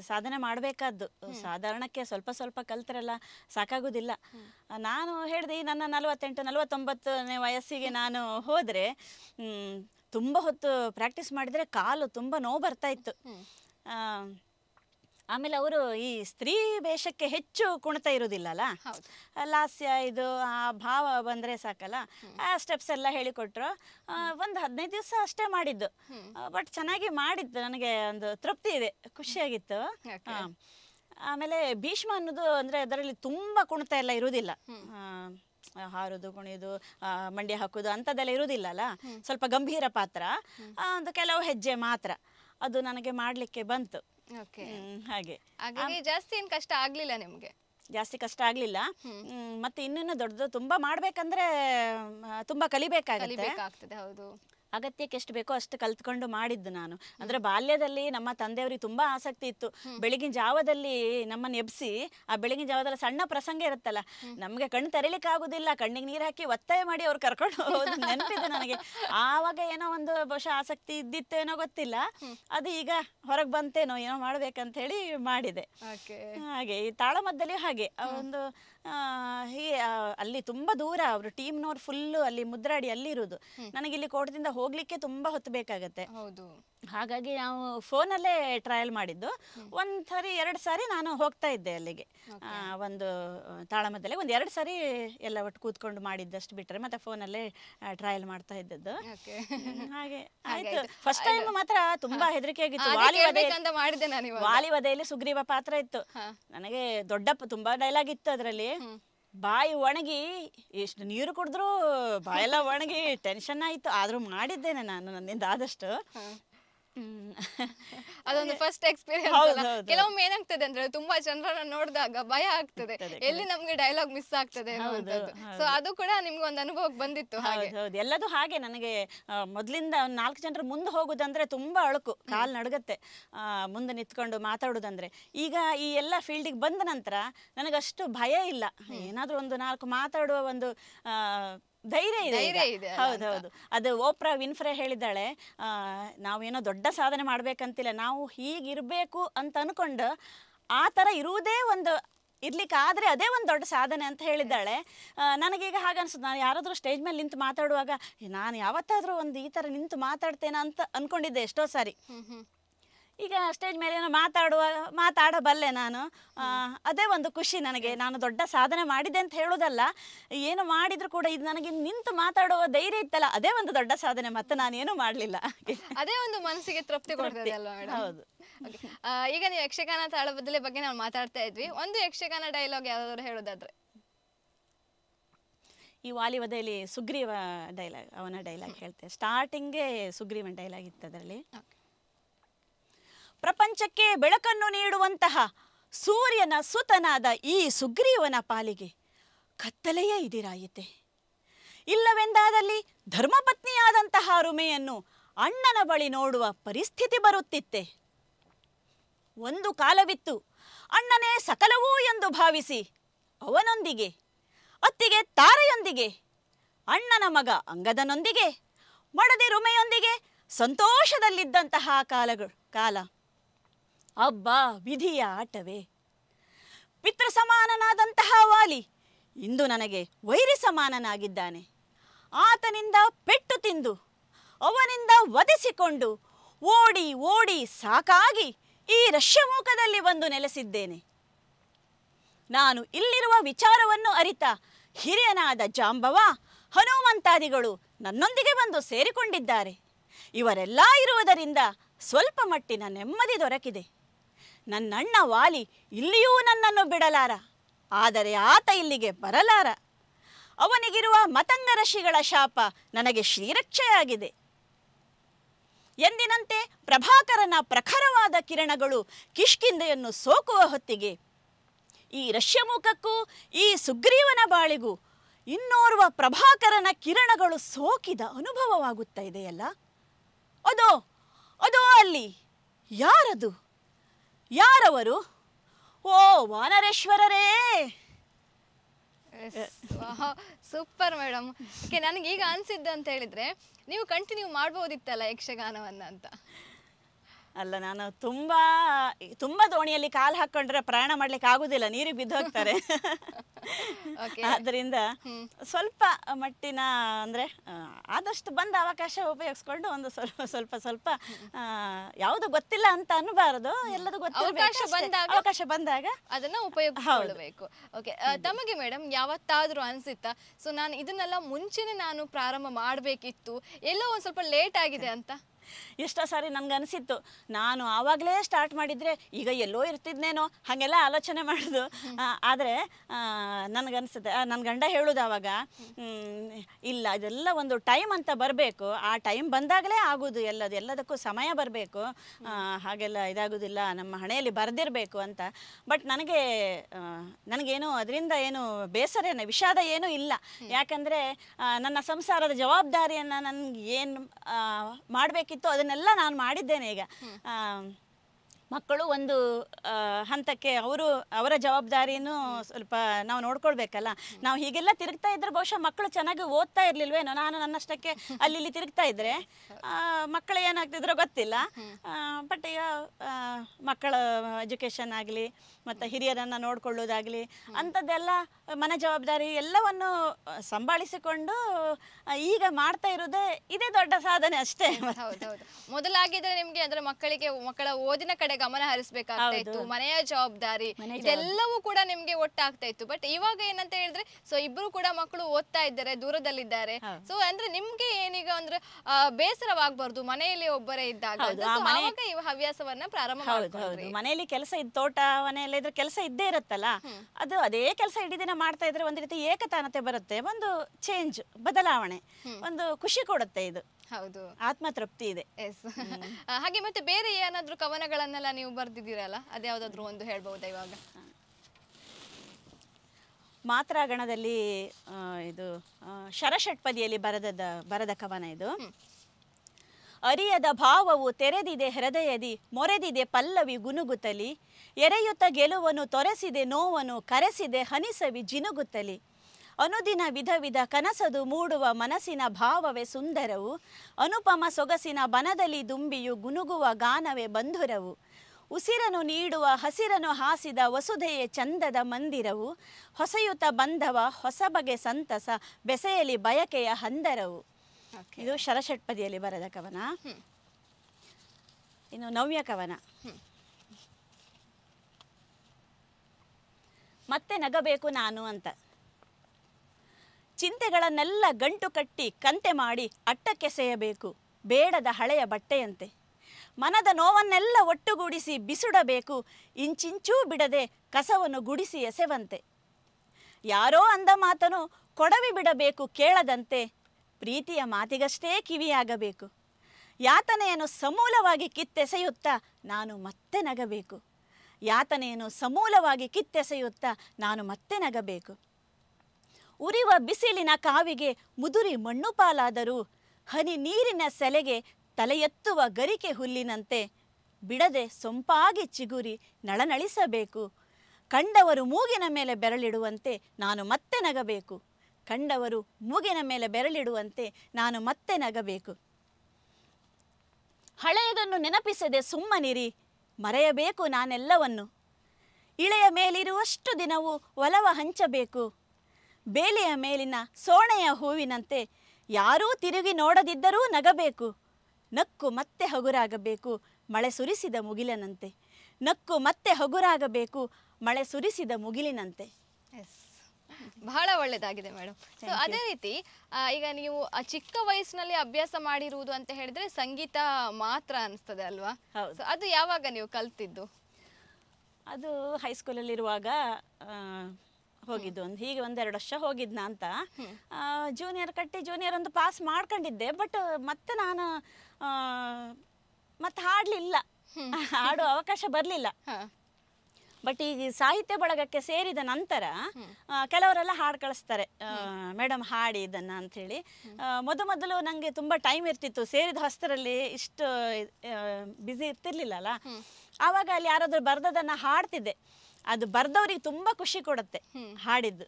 ಸಾಧನೆ ಮಾಡಬೇಕಾದ್ದು ಸಾಧಾರಣಕ್ಕೆ ಸ್ವಲ್ಪ ಸ್ವಲ್ಪ ಕಲ್ತರೆಲ್ಲ ಸಾಕಾಗೋದಿಲ್ಲ ನಾನು ಹೇಳಿದೆ ಈ ನನ್ನ ನಲವತ್ತೆಂಟು ನಲವತ್ತೊಂಬತ್ತನೇ ವಯಸ್ಸಿಗೆ ನಾನು ಹೋದರೆ ತುಂಬ ಹೊತ್ತು ಪ್ರಾಕ್ಟೀಸ್ ಮಾಡಿದರೆ ಕಾಲು ತುಂಬ ನೋವು ಬರ್ತಾ ಇತ್ತು ಆಮೇಲೆ ಅವರು ಈ ಸ್ತ್ರೀ ವೇಷಕ್ಕೆ ಹೆಚ್ಚು ಕುಣಿತ ಇರೋದಿಲ್ಲಲ್ಲ ಲಾಸ್ಯ ಇದು ಆ ಭಾವ ಬಂದ್ರೆ ಸಾಕಲ್ಲ ಆ ಸ್ಟೆಪ್ಸ್ ಎಲ್ಲ ಹೇಳಿಕೊಟ್ರು ಒಂದು ಹದಿನೈದು ದಿವಸ ಅಷ್ಟೇ ಮಾಡಿದ್ದು ಬಟ್ ಚೆನ್ನಾಗಿ ಮಾಡಿದ್ದು ನನಗೆ ಒಂದು ತೃಪ್ತಿ ಇದೆ ಖುಷಿಯಾಗಿತ್ತು ಆಮೇಲೆ ಭೀಷ್ಮ ಅನ್ನೋದು ಅಂದ್ರೆ ಅದರಲ್ಲಿ ತುಂಬಾ ಕುಣಿತ ಎಲ್ಲ ಇರುವುದಿಲ್ಲ ಹಾರೋದು ಕುಣಿಯುದು ಮಂಡಿ ಹಾಕೋದು ಅಂಥದ್ದೆಲ್ಲ ಇರುವುದಿಲ್ಲ ಅಲ್ಲ ಸ್ವಲ್ಪ ಗಂಭೀರ ಪಾತ್ರ ಒಂದು ಕೆಲವು ಹೆಜ್ಜೆ ಮಾತ್ರ ಅದು ನನಗೆ ಮಾಡಲಿಕ್ಕೆ ಬಂತು ಓಕೆ ಹ್ಮ್, ಹಾಗೆ ಜಾಸ್ತಿ ಏನ್ ಕಷ್ಟ ಆಗ್ಲಿಲ್ಲ ನಿಮ್ಗೆ ಜಾಸ್ತಿ ಕಷ್ಟ ಆಗ್ಲಿಲ್ಲ ಮತ್ತೆ ಇನ್ನೂ ದೊಡ್ಡದು ತುಂಬಾ ಮಾಡ್ಬೇಕಂದ್ರೆ ಮ್, ತುಂಬಾ ಕಲಿಬೇಕಾಗತ್ತೆ ಕಲಿಬೇಕಾಗ್ತದೆ ಹೌದು ಅಗತ್ಯಕ್ಕೆ ಎಷ್ಟು ಬೇಕೋ ಅಷ್ಟು ಕಲ್ತ್ಕೊಂಡು ಮಾಡಿದ್ದು ನಾನು ಅಂದ್ರೆ ಬಾಲ್ಯದಲ್ಲಿ ನಮ್ಮ ತಂದೆಯವ್ರಿಗೆ ತುಂಬಾ ಆಸಕ್ತಿ ಇತ್ತು ಬೆಳಗಿನ ಜಾವದಲ್ಲಿ ನಮ್ಮನ್ನ ಎಬ್ಸಿ ಆ ಬೆಳಗಿನ ಜಾವದಲ್ಲಿ ಸಣ್ಣ ಪ್ರಸಂಗ ಇರುತ್ತಲ್ಲ ನಮ್ಗೆ ಕಣ್ಣು ತರಿಲಿಕ್ಕೆ ಆಗುದಿಲ್ಲ ಕಣ್ಣಿಗೆ ನೀರು ಹಾಕಿ ಒತ್ತಾಯ ಮಾಡಿ ಅವ್ರು ಕರ್ಕೊಂಡು ಹೋಗೋದು ನೆನಪಿದೆ ನನಗೆ ಆವಾಗ ಏನೋ ಒಂದು ಬಹುಶಃ ಆಸಕ್ತಿ ಇದ್ದಿತ್ತು ಏನೋ ಗೊತ್ತಿಲ್ಲ ಅದು ಈಗ ಹೊರಗೆ ಬಂತೇನೋ ಏನೋ ಮಾಡ್ಬೇಕಂತ ಹೇಳಿ ಮಾಡಿದೆ ಹಾಗೆ ಈ ತಾಳಮದ್ದಲ್ಲಿಯೂ ಹಾಗೆ ಒಂದು ಅಲ್ಲಿ ತುಂಬಾ ದೂರ ಅವರು ಟೀಮ್ನವ್ರು ಫುಲ್ಲು ಅಲ್ಲಿ ಮುದ್ರಾಡಿ ನನಗೆ ಇಲ್ಲಿ ಕೋಟದಿಂದ ಹೋಗ್ಲಿಕ್ಕೆ ತುಂಬಾ ಹೊತ್ತು ಬೇಕಾಗತ್ತೆ ಹಾಗಾಗಿ ನಾವು ಫೋನಲ್ಲೇ ಟ್ರಯಲ್ ಮಾಡಿದ್ದು ಒಂದ್ಸರಿ ಎರಡು ಸಾರಿ ನಾನು ಹೋಗ್ತಾ ಇದ್ದೆ ಅಲ್ಲಿಗೆ ಒಂದು ತಾಳಮದ್ದಲ್ಲೇ ಒಂದ್ ಎರಡು ಸಾರಿ ಎಲ್ಲ ಒಟ್ಟು ಕೂತ್ಕೊಂಡು ಮಾಡಿದ್ದಷ್ಟು ಬಿಟ್ರೆ ಮತ್ತೆ ಫೋನಲ್ಲೇ ಟ್ರಯಲ್ ಮಾಡ್ತಾ ಇದ್ದದ್ದು ಹಾಗೆ ಆಯ್ತು ಫಸ್ಟ್ ಟೈಮ್ ಮಾತ್ರ ತುಂಬಾ ಹೆದರಿಕೆ ಆಗಿತ್ತು ವಾಲಿ ವಾಲಿವದೆಯಲ್ಲಿ ಸುಗ್ರೀವ ಪಾತ್ರ ಇತ್ತು ನನಗೆ ದೊಡ್ಡಪ್ಪ ತುಂಬಾ ಡೈಲಾಗ್ ಇತ್ತು ಅದರಲ್ಲಿ ಬಾಯಿ ಒಣಗಿ ಎಷ್ಟು ನೀರು ಕುಡಿದ್ರು ಬಾಯೆಲ್ಲ ಒಣಗಿ ಟೆನ್ಷನ್ ಆಯಿತು ಆದರೂ ಮಾಡಿದ್ದೇನೆ ನಾನು ನನ್ನಿಂದ ಆದಷ್ಟು ಅದೊಂದು ಫಸ್ಟ್ ಎಕ್ಸ್ಪೀರಿಯನ್ಸ್ ಕೆಲವೊಮ್ಮೆ ಏನಾಗ್ತದೆ ಅಂದ್ರೆ ತುಂಬಾ ಜನರನ್ನ ನೋಡಿದಾಗ ಭಯ ಆಗ್ತದೆ ಎಲ್ಲಿ ನಮ್ಗೆ ಡೈಲಾಗ್ ಮಿಸ್ ಆಗ್ತದೆ ಸೊ ಅದು ಕೂಡ ನಿಮ್ಗೆ ಒಂದು ಅನುಭವಕ್ಕೆ ಬಂದಿತ್ತು ಹೌದು ಎಲ್ಲದು ಹಾಗೆ ನನಗೆ ಮೊದಲಿಂದ ನಾಲ್ಕು ಜನರ ಮುಂದೆ ಹೋಗುದಂದ್ರೆ ತುಂಬಾ ಅಳುಕು ಕಾಲ್ ನಡಗತ್ತೆ ಮುಂದೆ ನಿಂತ್ಕೊಂಡು ಮಾತಾಡುದಂದ್ರೆ ಈಗ ಈ ಎಲ್ಲ ಫೀಲ್ಡಿಗೆ ಬಂದ ನಂತರ ನನಗಷ್ಟು ಭಯ ಇಲ್ಲ ಏನಾದ್ರೂ ಒಂದು ನಾಲ್ಕು ಮಾತಾಡುವ ಒಂದು ಧೈರ್ಯ ಇದೆ ಧೈರ್ಯ ಹೌದು ಹೌದು ಅದು ಓಪ್ರಾ ವಿನ್ಫ್ರೆ ಹೇಳಿದ್ದಾಳೆ ಆ, ನಾವೇನೋ ದೊಡ್ಡ ಸಾಧನೆ ಮಾಡ್ಬೇಕಂತಿಲ್ಲ ನಾವು ಹೀಗಿರ್ಬೇಕು ಅಂತ ಅನ್ಕೊಂಡು ಆ ಥರ ಇರುವುದೇ ಒಂದು ಇರ್ಲಿಕ್ಕೆ ಆದ್ರೆ ಅದೇ ಒಂದು ದೊಡ್ಡ ಸಾಧನೆ ಅಂತ ಹೇಳಿದ್ದಾಳೆ ನನಗೀಗ ಹಾಗೆ ಅನ್ಸುತ್ತೆ ನಾನು ಯಾರಾದರೂ ಸ್ಟೇಜ್ ಮೇಲೆ ನಿಂತು ಮಾತಾಡುವಾಗ ನಾನು ಯಾವತ್ತಾದರೂ ಒಂದು ಈ ತರ ನಿಂತು ಮಾತಾಡ್ತೇನೆ ಅಂತ ಅನ್ಕೊಂಡಿದ್ದೆ ಎಷ್ಟೋ ಸಾರಿ ಈಗ ಸ್ಟೇಜ್ ಮೇಲೆ ಏನೋ ಮಾತಾಡುವ ಮಾತಾಡಬಲ್ಲೆ ನಾನು ಅದೇ ಒಂದು ಖುಷಿ ನನಗೆ ನಾನು ದೊಡ್ಡ ಸಾಧನೆ ಮಾಡಿದೆ ಅಂತ ಹೇಳೋದಲ್ಲ ಏನು ಮಾಡಿದ್ರು ಕೂಡ ಇದು ನನಗೆ ನಿಂತು ಮಾತಾಡುವ ಧೈರ್ಯ ಇತ್ತಲ್ಲ ಅದೇ ಒಂದು ದೊಡ್ಡ ಸಾಧನೆ ಮತ್ತೆ ನಾನೇನು ಮಾಡಲಿಲ್ಲ ಅದೇ ಒಂದು ಮನಸ್ಸಿಗೆ ತೃಪ್ತಿ ಕೊಡ್ತದೆ ಹೌದು ಈಗ ನೀವು ಯಕ್ಷಗಾನ ತಾಳ ಬಗ್ಗೆ ನಾವು ಮಾತಾಡ್ತಾ ಇದ್ವಿ ಒಂದು ಯಕ್ಷಗಾನ ಡೈಲಾಗ್ ಯಾವ್ದಾದ್ರು ಹೇಳೋದಾದ್ರೆ ಈ ವಾಲಿವದಲ್ಲಿ ಸುಗ್ರೀವ ಡೈಲಾಗ್ ಅವನ ಡೈಲಾಗ್ ಹೇಳ್ತೇವೆ ಸ್ಟಾರ್ಟಿಂಗೇ ಸುಗ್ರೀವನ ಡೈಲಾಗ್ ಇತ್ತು ಅದರಲ್ಲಿ ಪ್ರಪಂಚಕ್ಕೆ ಬೆಳಕನ್ನು ನೀಡುವಂತಹ ಸೂರ್ಯನ ಸುತನಾದ ಈ ಸುಗ್ರೀವನ ಪಾಲಿಗೆ ಕತ್ತಲೆಯೇ ಇದಿರಾಯಿತೆ ಇಲ್ಲವೆಂದಾದಲ್ಲಿ ಧರ್ಮಪತ್ನಿಯಾದಂತಹ ರುಮೆಯನ್ನು ಅಣ್ಣನ ಬಳಿ ನೋಡುವ ಪರಿಸ್ಥಿತಿ ಬರುತ್ತಿತ್ತೆ ಒಂದು ಕಾಲವಿತ್ತು ಅಣ್ಣನೇ ಸಕಲವೂ ಎಂದು ಭಾವಿಸಿ ಅವನೊಂದಿಗೆ ಅತ್ತಿಗೆ ತಾರೆಯೊಂದಿಗೆ ಅಣ್ಣನ ಮಗ ಅಂಗದನೊಂದಿಗೆ ಮಡದಿ ರುಮೆಯೊಂದಿಗೆ ಸಂತೋಷದಲ್ಲಿದ್ದಂತಹ ಕಾಲಗಳು ಕಾಲ ಅಬ್ಬಾ ವಿಧಿಯ ಆಟವೇ ಪಿತೃ ಸಮಾನನಾದಂತಹ ವಾಲಿ ಇಂದು ನನಗೆ ವೈರಿ ಸಮಾನನಾಗಿದ್ದಾನೆ ಆತನಿಂದ ಪೆಟ್ಟು ತಿಂದು ಅವನಿಂದ ವಧಿಸಿಕೊಂಡು ಓಡಿ ಓಡಿ ಸಾಕಾಗಿ ಈ ರಷ್ಯಮೂಖದಲ್ಲಿ ಬಂದು ನೆಲೆಸಿದ್ದೇನೆ ನಾನು ಇಲ್ಲಿರುವ ವಿಚಾರವನ್ನು ಅರಿತ ಹಿರಿಯನಾದ ಜಾಂಬವ ಹನುಮಂತಾದಿಗಳು ನನ್ನೊಂದಿಗೆ ಬಂದು ಸೇರಿಕೊಂಡಿದ್ದಾರೆ ಇವರೆಲ್ಲ ಇರುವುದರಿಂದ ಸ್ವಲ್ಪ ಮಟ್ಟಿನ ನೆಮ್ಮದಿ ದೊರಕಿದೆ ನನ್ನಣ್ಣ ವಾಲಿ ಇಲ್ಲಿಯೂ ನನ್ನನ್ನು ಬಿಡಲಾರ ಆದರೆ ಆತ ಇಲ್ಲಿಗೆ ಬರಲಾರ ಅವನಿಗಿರುವ ಮತಂಗರಶಿಗಳ ಶಾಪ ನನಗೆ ಶ್ರೀರಕ್ಷೆಯಾಗಿದೆ ಎಂದಿನಂತೆ ಪ್ರಭಾಕರನ ಪ್ರಖರವಾದ ಕಿರಣಗಳು ಕಿಷ್ಕಿಂದೆಯನ್ನು ಸೋಕುವ ಹೊತ್ತಿಗೆ ಈ ರಷ್ಯಮುಖಕ್ಕೂ ಈ ಸುಗ್ರೀವನ ಬಾಳಿಗೂ ಇನ್ನೋರ್ವ ಪ್ರಭಾಕರನ ಕಿರಣಗಳು ಸೋಕಿದ ಅನುಭವವಾಗುತ್ತ ಇದೆಯಲ್ಲ ಅದೋ ಅದೋ ಅಲ್ಲಿ ಯಾರದು ಯಾರವರು ಓ ವಾನರೇಶ್ವರರೇ ಸೂಪರ್ ಮೇಡಮ್ ನನಗೆ ಈಗ ಅಂತ ಹೇಳಿದ್ರೆ ನೀವು ಕಂಟಿನ್ಯೂ ಮಾಡ್ಬೋದಿತ್ತಲ್ಲ ಯಕ್ಷಗಾನವನ್ನ ಅಂತ ಅಲ್ಲ ನಾನು ತುಂಬಾ ತುಂಬಾ ದೋಣಿಯಲ್ಲಿ ಕಾಲು ಹಾಕೊಂಡ್ರೆ ಪ್ರಯಾಣ ಮಾಡ್ಲಿಕ್ಕೆ ಆಗುದಿಲ್ಲ ನೀರಿಗೆ ಬಿದ್ದು ಹೋಗ್ತಾರೆ ಆದ್ರಿಂದ ಸ್ವಲ್ಪ ಮಟ್ಟಿನ ಅಂದ್ರೆ ಆದಷ್ಟು ಬಂದ ಅವಕಾಶ ಉಪಯೋಗಿಸ್ಕೊಂಡು ಒಂದು ಸ್ವಲ್ಪ ಸ್ವಲ್ಪ ಸ್ವಲ್ಪ ಯಾವುದು ಗೊತ್ತಿಲ್ಲ ಅಂತ ಅನ್ಬಾರದು ಎಲ್ಲದೂ ಗೊತ್ತಿಲ್ಲ ಬಂದಾಗ ಅವಕಾಶ ಬಂದಾಗ ಅದನ್ನ ಉಪಯೋಗಿಸ್ಕೊಳ್ಬೇಕು ಓಕೆ ತಮಗೆ ಮೇಡಮ್ ಯಾವತ್ತಾದ್ರೂ ಅನ್ಸಿತ್ತಾ ಸೊ ನಾನು ಇದನ್ನೆಲ್ಲ ಮುಂಚೆನೆ ನಾನು ಪ್ರಾರಂಭ ಮಾಡಬೇಕಿತ್ತು ಎಲ್ಲೋ ಒಂದ್ ಸ್ವಲ್ಪ ಲೇಟ್ ಆಗಿದೆ ಅಂತ ಎಷ್ಟೋ ಸಾರಿ ನನಗೆ ನಾನು ಆವಾಗಲೇ ಸ್ಟಾರ್ಟ್ ಮಾಡಿದರೆ ಈಗ ಎಲ್ಲೋ ಇರ್ತಿದ್ನೇನೋ ಹಾಗೆಲ್ಲ ಆಲೋಚನೆ ಮಾಡೋದು ಆದರೆ ನನಗನ್ಸುತ್ತೆ ನನ್ನ ಗಂಡ ಹೇಳೋದು ಆವಾಗ ಇಲ್ಲ ಇದೆಲ್ಲ ಒಂದು ಟೈಮ್ ಅಂತ ಬರಬೇಕು ಆ ಟೈಮ್ ಬಂದಾಗಲೇ ಆಗೋದು ಎಲ್ಲದು ಎಲ್ಲದಕ್ಕೂ ಸಮಯ ಬರಬೇಕು ಹಾಗೆಲ್ಲ ಇದಾಗೋದಿಲ್ಲ ನಮ್ಮ ಹಣೆಯಲ್ಲಿ ಬರೆದಿರಬೇಕು ಅಂತ ಬಟ್ ನನಗೆ ನನಗೇನು ಅದರಿಂದ ಏನು ಬೇಸರ ಏನು ವಿಷಾದ ಏನೂ ಇಲ್ಲ ಯಾಕಂದರೆ ನನ್ನ ಸಂಸಾರದ ಜವಾಬ್ದಾರಿಯನ್ನು ನನಗೆ ಏನು ಮಾಡಬೇಕು ಇತ್ತು ಅದನ್ನೆಲ್ಲ ನಾನು ಮಾಡಿದ್ದೇನೆ ಈಗ ಮಕ್ಕಳು ಒಂದು ಹಂತಕ್ಕೆ ಅವರು ಅವರ ಜವಾಬ್ದಾರಿನೂ ಸ್ವಲ್ಪ ನಾವು ನೋಡ್ಕೊಳ್ಬೇಕಲ್ಲ ನಾವು ಹೀಗೆಲ್ಲ ತಿರುಗ್ತಾ ಇದ್ರೆ ಬಹುಶಃ ಮಕ್ಕಳು ಚೆನ್ನಾಗಿ ಓದ್ತಾ ಇರ್ಲಿಲ್ವೇನೋ ನಾನು ನನ್ನಷ್ಟಕ್ಕೆ ಅಲ್ಲಿ ಇಲ್ಲಿ ತಿರುಗ್ತಾ ಇದ್ರೆ ಮಕ್ಕಳು ಏನಾಗ್ತಿದ್ರೋ ಗೊತ್ತಿಲ್ಲ ಬಟ್ ಈಗ ಮಕ್ಕಳ ಎಜುಕೇಶನ್ ಆಗಲಿ ಮತ್ತು ಹಿರಿಯರನ್ನು ನೋಡ್ಕೊಳ್ಳೋದಾಗಲಿ ಅಂಥದ್ದೆಲ್ಲ ಮನ ಜವಾಬ್ದಾರಿ ಎಲ್ಲವನ್ನು ಸಂಭಾಳಿಸಿಕೊಂಡು ಈಗ ಮಾಡ್ತಾ ಇರೋದೇ ಇದೇ ದೊಡ್ಡ ಸಾಧನೆ ಅಷ್ಟೇ ಮೊದಲಾಗಿದ್ರೆ ನಿಮ್ಗೆ ಅಂದ್ರೆ ಮಕ್ಕಳಿಗೆ ಮಕ್ಕಳ ಓದಿನ ಕಡೆ ಗಮನ ಹರಿಸಬೇಕಾಗ್ತಾ ಇತ್ತು ಮನೆಯ ಜವಾಬ್ದಾರಿ ಇದೆಲ್ಲವೂ ಕೂಡ ನಿಮ್ಗೆ ಒಟ್ಟಾಗ್ತಾ ಇತ್ತು ಬಟ್ ಇವಾಗ ಏನಂತ ಹೇಳಿದ್ರೆ ಸೊ ಇಬ್ರು ಕೂಡ ಮಕ್ಕಳು ಓದ್ತಾ ಇದ್ದಾರೆ ದೂರದಲ್ಲಿದ್ದಾರೆ ಸೊ ಅಂದ್ರೆ ನಿಮ್ಗೆ ಏನೀಗ ಅಂದ್ರೆ ಬೇಸರವಾಗಬಾರ್ದು ಮನೆಯಲ್ಲಿ ಒಬ್ಬರೇ ಇದ್ದಾಗ ಹವ್ಯಾಸವನ್ನ ಪ್ರಾರಂಭ ಹೌದು ಮನೆಯಲ್ಲಿ ಕೆಲಸ ಇದ್ ತೋಟ ಮನೆಯಲ್ಲಿ ಕೆಲಸ ಇದ್ದೇ ಇರುತ್ತಲ್ಲ ಅದು ಅದೇ ಕೆಲಸ ಇಡೀ ಮಾಡ್ತಾ ಇದ್ರೆ ಒಂದು ರೀತಿ ಏಕತಾನತೆ ಬರುತ್ತೆ ಒಂದು ಚೇಂಜ್ ಬದಲಾವಣೆ ಒಂದು ಖುಷಿ ಕೊಡುತ್ತೆ ಇದು ಹೌದು ಆತ್ಮ ತೃಪ್ತಿ ಇದೆ ಹಾಗೆ ಮತ್ತೆ ಬೇರೆ ಏನಾದ್ರೂ ಕವನಗಳನ್ನೆಲ್ಲ ನೀವು ಬರ್ದಿದ್ದೀರಲ್ಲ ಅದ್ಯಾವ್ದಾದ್ರು ಒಂದು ಹೇಳ್ಬಹುದಾ ಇವಾಗ ಮಾತ್ರಾಗಣದಲ್ಲಿ ಇದು ಶರಷಟ್ಪದಿಯಲ್ಲಿ ಬರದದ ಬರದ ಕವನ ಇದು ಅರಿಯದ ಭಾವವು ತೆರೆದಿದೆ ಹೃದಯದಿ ಮೊರೆದಿದೆ ಪಲ್ಲವಿ ಗುನುಗುತಲಿ ಎರೆಯುತ್ತ ಗೆಲುವನು ತೊರೆಸಿದೆ ನೋವನ್ನು ಕರೆಸಿದೆ ಹನಿಸವಿ ಜಿನುಗುತ್ತಲಿ ಅನುದಿನ ವಿಧ ವಿಧ ಕನಸದು ಮೂಡುವ ಮನಸ್ಸಿನ ಭಾವವೇ ಸುಂದರವು ಅನುಪಮ ಸೊಗಸಿನ ಬನದಲ್ಲಿ ದುಂಬಿಯು ಗುನುಗುವ ಗಾನವೇ ಬಂಧುರವು ಉಸಿರನು ನೀಡುವ ಹಸಿರನು ಹಾಸಿದ ವಸುಧೆಯೇ ಚಂದದ ಮಂದಿರವು ಹೊಸಯುತ ಬಂಧವ ಹೊಸ ಬಗೆ ಸಂತಸ ಬೆಸೆಯಲಿ ಬಯಕೆಯ ಹಂದರವು ಇದು ಶರಷಟ್ಪದಿಯಲ್ಲಿ ಬರದ ಕವನ ಇನ್ನು ನವ್ಯ ಕವನ ಮತ್ತೆ ನಗಬೇಕು ನಾನು ಅಂತ ಚಿಂತೆಗಳನ್ನೆಲ್ಲ ಗಂಟು ಕಟ್ಟಿ ಕಂತೆ ಮಾಡಿ ಅಟ್ಟಕ್ಕೆಸೆಯಬೇಕು ಬೇಡದ ಹಳೆಯ ಬಟ್ಟೆಯಂತೆ ಮನದ ನೋವನ್ನೆಲ್ಲ ಒಟ್ಟುಗೂಡಿಸಿ ಬಿಸುಡಬೇಕು ಇಂಚಿಂಚೂ ಬಿಡದೆ ಕಸವನ್ನು ಗುಡಿಸಿ ಎಸೆವಂತೆ ಯಾರೋ ಅಂದ ಮಾತನು ಕೊಡವಿ ಬಿಡಬೇಕು ಕೇಳದಂತೆ ಪ್ರೀತಿಯ ಮಾತಿಗಷ್ಟೇ ಕಿವಿಯಾಗಬೇಕು ಯಾತನೆಯನ್ನು ಸಮೂಲವಾಗಿ ಕಿತ್ತೆಸೆಯುತ್ತಾ ನಾನು ಮತ್ತೆ ನಗಬೇಕು ಯಾತನೆಯನ್ನು ಸಮೂಲವಾಗಿ ಕಿತ್ತೆಸೆಯುತ್ತಾ ನಾನು ಮತ್ತೆ ನಗಬೇಕು ಉರಿವ ಬಿಸಿಲಿನ ಕಾವಿಗೆ ಮುದುರಿ ಮಣ್ಣುಪಾಲಾದರೂ ಹನಿ ನೀರಿನ ಸೆಲೆಗೆ ತಲೆಯೆತ್ತುವ ಗರಿಕೆ ಹುಲ್ಲಿನಂತೆ ಬಿಡದೆ ಸೊಂಪಾಗಿ ಚಿಗುರಿ ನಳನಳಿಸಬೇಕು ಕಂಡವರು ಮೂಗಿನ ಮೇಲೆ ಬೆರಳಿಡುವಂತೆ ನಾನು ಮತ್ತೆ ನಗಬೇಕು ಕಂಡವರು ಮೂಗಿನ ಮೇಲೆ ಬೆರಳಿಡುವಂತೆ ನಾನು ಮತ್ತೆ ನಗಬೇಕು ಹಳೆಯದನ್ನು ನೆನಪಿಸದೆ ಸುಮ್ಮನಿರಿ ಮರೆಯಬೇಕು ನಾನೆಲ್ಲವನ್ನು ಇಳೆಯ ಮೇಲಿರುವಷ್ಟು ದಿನವೂ ಒಲವ ಹಂಚಬೇಕು ಬೇಲಿಯ ಮೇಲಿನ ಸೋಣೆಯ ಹೂವಿನಂತೆ ಯಾರೂ ತಿರುಗಿ ನೋಡದಿದ್ದರೂ ನಗಬೇಕು ನಕ್ಕು ಮತ್ತೆ ಹಗುರಾಗಬೇಕು ಮಳೆ ಸುರಿಸಿದ ಮುಗಿಲನಂತೆ ನಕ್ಕು ಮತ್ತೆ ಹಗುರಾಗಬೇಕು ಮಳೆ ಸುರಿಸಿದ ಮುಗಿಲಿನಂತೆ ಎಸ್ ಬಹಳ ಒಳ್ಳೇದಾಗಿದೆ ಮೇಡಮ್ ಸೊ ಅದೇ ರೀತಿ ಈಗ ನೀವು ಚಿಕ್ಕ ವಯಸ್ಸಿನಲ್ಲಿ ಅಭ್ಯಾಸ ಮಾಡಿರುವುದು ಅಂತ ಹೇಳಿದ್ರೆ ಸಂಗೀತ ಮಾತ್ರ ಅನಿಸ್ತದೆ ಅಲ್ವಾ ಅದು ಯಾವಾಗ ನೀವು ಕಲ್ತಿದ್ದು ಅದು ಹೈಸ್ಕೂಲಲ್ಲಿರುವಾಗ ಹೋಗಿದ್ದು ಒಂದು ಹೀಗೆ ಒಂದೆರಡು ವರ್ಷ ಹೋಗಿದ್ನ ಅಂತ ಜೂನಿಯರ್ ಕಟ್ಟಿ ಜೂನಿಯರ್ ಒಂದು ಪಾಸ್ ಮಾಡ್ಕೊಂಡಿದ್ದೆ ಬಟ್ ಮತ್ತೆ ನಾನು ಮತ್ತೆ ಹಾಡ್ಲಿಲ್ಲ ಹಾಡೋ ಅವಕಾಶ ಬರಲಿಲ್ಲ ಬಟ್ ಈ ಸಾಹಿತ್ಯ ಬಳಗಕ್ಕೆ ಸೇರಿದ ನಂತರ ಕೆಲವರೆಲ್ಲ ಹಾಡು ಕಳಿಸ್ತಾರೆ ಮೇಡಮ್ ಹಾಡಿ ಇದನ್ನ ಅಂಥೇಳಿ ಮೊದ ಮೊದಲು ನನಗೆ ತುಂಬಾ ಟೈಮ್ ಇರ್ತಿತ್ತು ಸೇರಿದ ಹೊಸ್ತರಲ್ಲಿ ಇಷ್ಟು ಬ್ಯುಸಿ ಇರ್ತಿರ್ಲಿಲ್ಲಲ್ಲ ಆವಾಗ ಅಲ್ಲಿ ಯಾರಾದರೂ ಬರ್ದದನ್ನ ಹಾಡ್ತಿದ್ದೆ ಅದು ಬರ್ದವ್ರಿಗೆ ತುಂಬಾ ಖುಷಿ ಕೊಡುತ್ತೆ ಹಾಡಿದ್ದು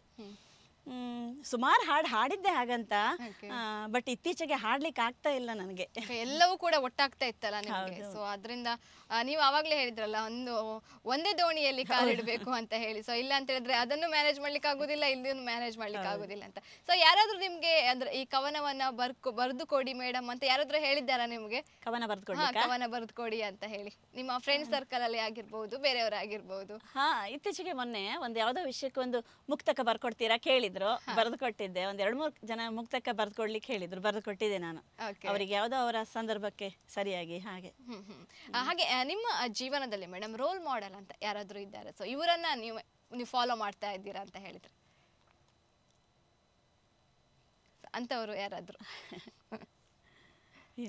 ಸುಮಾರು ಹಾಡು ಹಾಡಿದ್ದೆ ಹಾಗಂತ ಬಟ್ ಇತ್ತೀಚೆಗೆ ಹಾಡ್ಲಿಕ್ಕೆ ಆಗ್ತಾ ಇಲ್ಲ ನನಗೆ ಎಲ್ಲವೂ ಕೂಡ ಒಟ್ಟಾಗ್ತಾ ಇತ್ತಲ್ಲ ನಿಮಗೆ ಸೊ ಅದರಿಂದ ನೀವು ಆವಾಗಲೇ ಹೇಳಿದ್ರಲ್ಲ ಒಂದು ಒಂದೇ ದೋಣಿಯಲ್ಲಿ ಕಾಲಿಡಬೇಕು ಅಂತ ಹೇಳಿ ಸೊ ಇಲ್ಲ ಅಂತ ಹೇಳಿದ್ರೆ ಅದನ್ನು ಮ್ಯಾನೇಜ್ ಮಾಡ್ಲಿಕ್ಕೆ ಆಗುದಿಲ್ಲ ಇಲ್ಲಿ ಮ್ಯಾನೇಜ್ ಮಾಡ್ಲಿಕ್ಕೆ ಆಗುದಿಲ್ಲ ಅಂತ ಸೊ ಯಾರಾದ್ರೂ ನಿಮ್ಗೆ ಅಂದ್ರೆ ಈ ಕವನವನ್ನ ಬರ್ಕೊ ಬರೆದು ಕೊಡಿ ಮೇಡಮ್ ಅಂತ ಯಾರಾದ್ರೂ ಹೇಳಿದ್ದಾರಾ ನಿಮ್ಗೆ ಕವನ ಬರ್ದು ಕವನ ಬರ್ದು ಕೊಡಿ ಅಂತ ಹೇಳಿ ನಿಮ್ಮ ಫ್ರೆಂಡ್ ಸರ್ಕಲ್ ಅಲ್ಲಿ ಆಗಿರ್ಬಹುದು ಬೇರೆಯವರಾಗಿರ್ಬಹುದು ಹಾ ಇತ್ತೀಚೆಗೆ ಮೊನ್ನೆ ಒಂದು ಯಾವ್ದೋ ವಿಷಯಕ್ಕೆ ಒಂದು ಮುಕ್ತಕ ಬರ್ಕೊಡ್ತೀರಾ ಕೇಳಿದ್ರು ಹೇಳಿದ್ರು ಬರೆದು ಕೊಟ್ಟಿದ್ದೆ ಒಂದ್ ಎರಡ್ ಮೂರ್ ಜನ ಮುಕ್ತಕ್ಕೆ ಬರೆದು ಕೊಡ್ಲಿಕ್ಕೆ ಹೇಳಿದ್ರು ಬರೆದು ಕೊಟ್ಟಿದ್ದೆ ನಾನು ಅವರಿಗೆ ಯಾವ್ದೋ ಅವರ ಸಂದರ್ಭಕ್ಕೆ ಸರಿಯಾಗಿ ಹಾಗೆ ಹಾಗೆ ನಿಮ್ಮ ಜೀವನದಲ್ಲಿ ಮೇಡಮ್ ರೋಲ್ ಮಾಡೆಲ್ ಅಂತ ಯಾರಾದ್ರೂ ಇದ್ದಾರೆ ಸೊ ಇವರನ್ನ ನೀವು ನೀವು ಫಾಲೋ ಮಾಡ್ತಾ ಇದ್ದೀರಾ ಅಂತ ಹೇಳಿದ್ರು ಅಂತವರು ಯಾರಾದ್ರೂ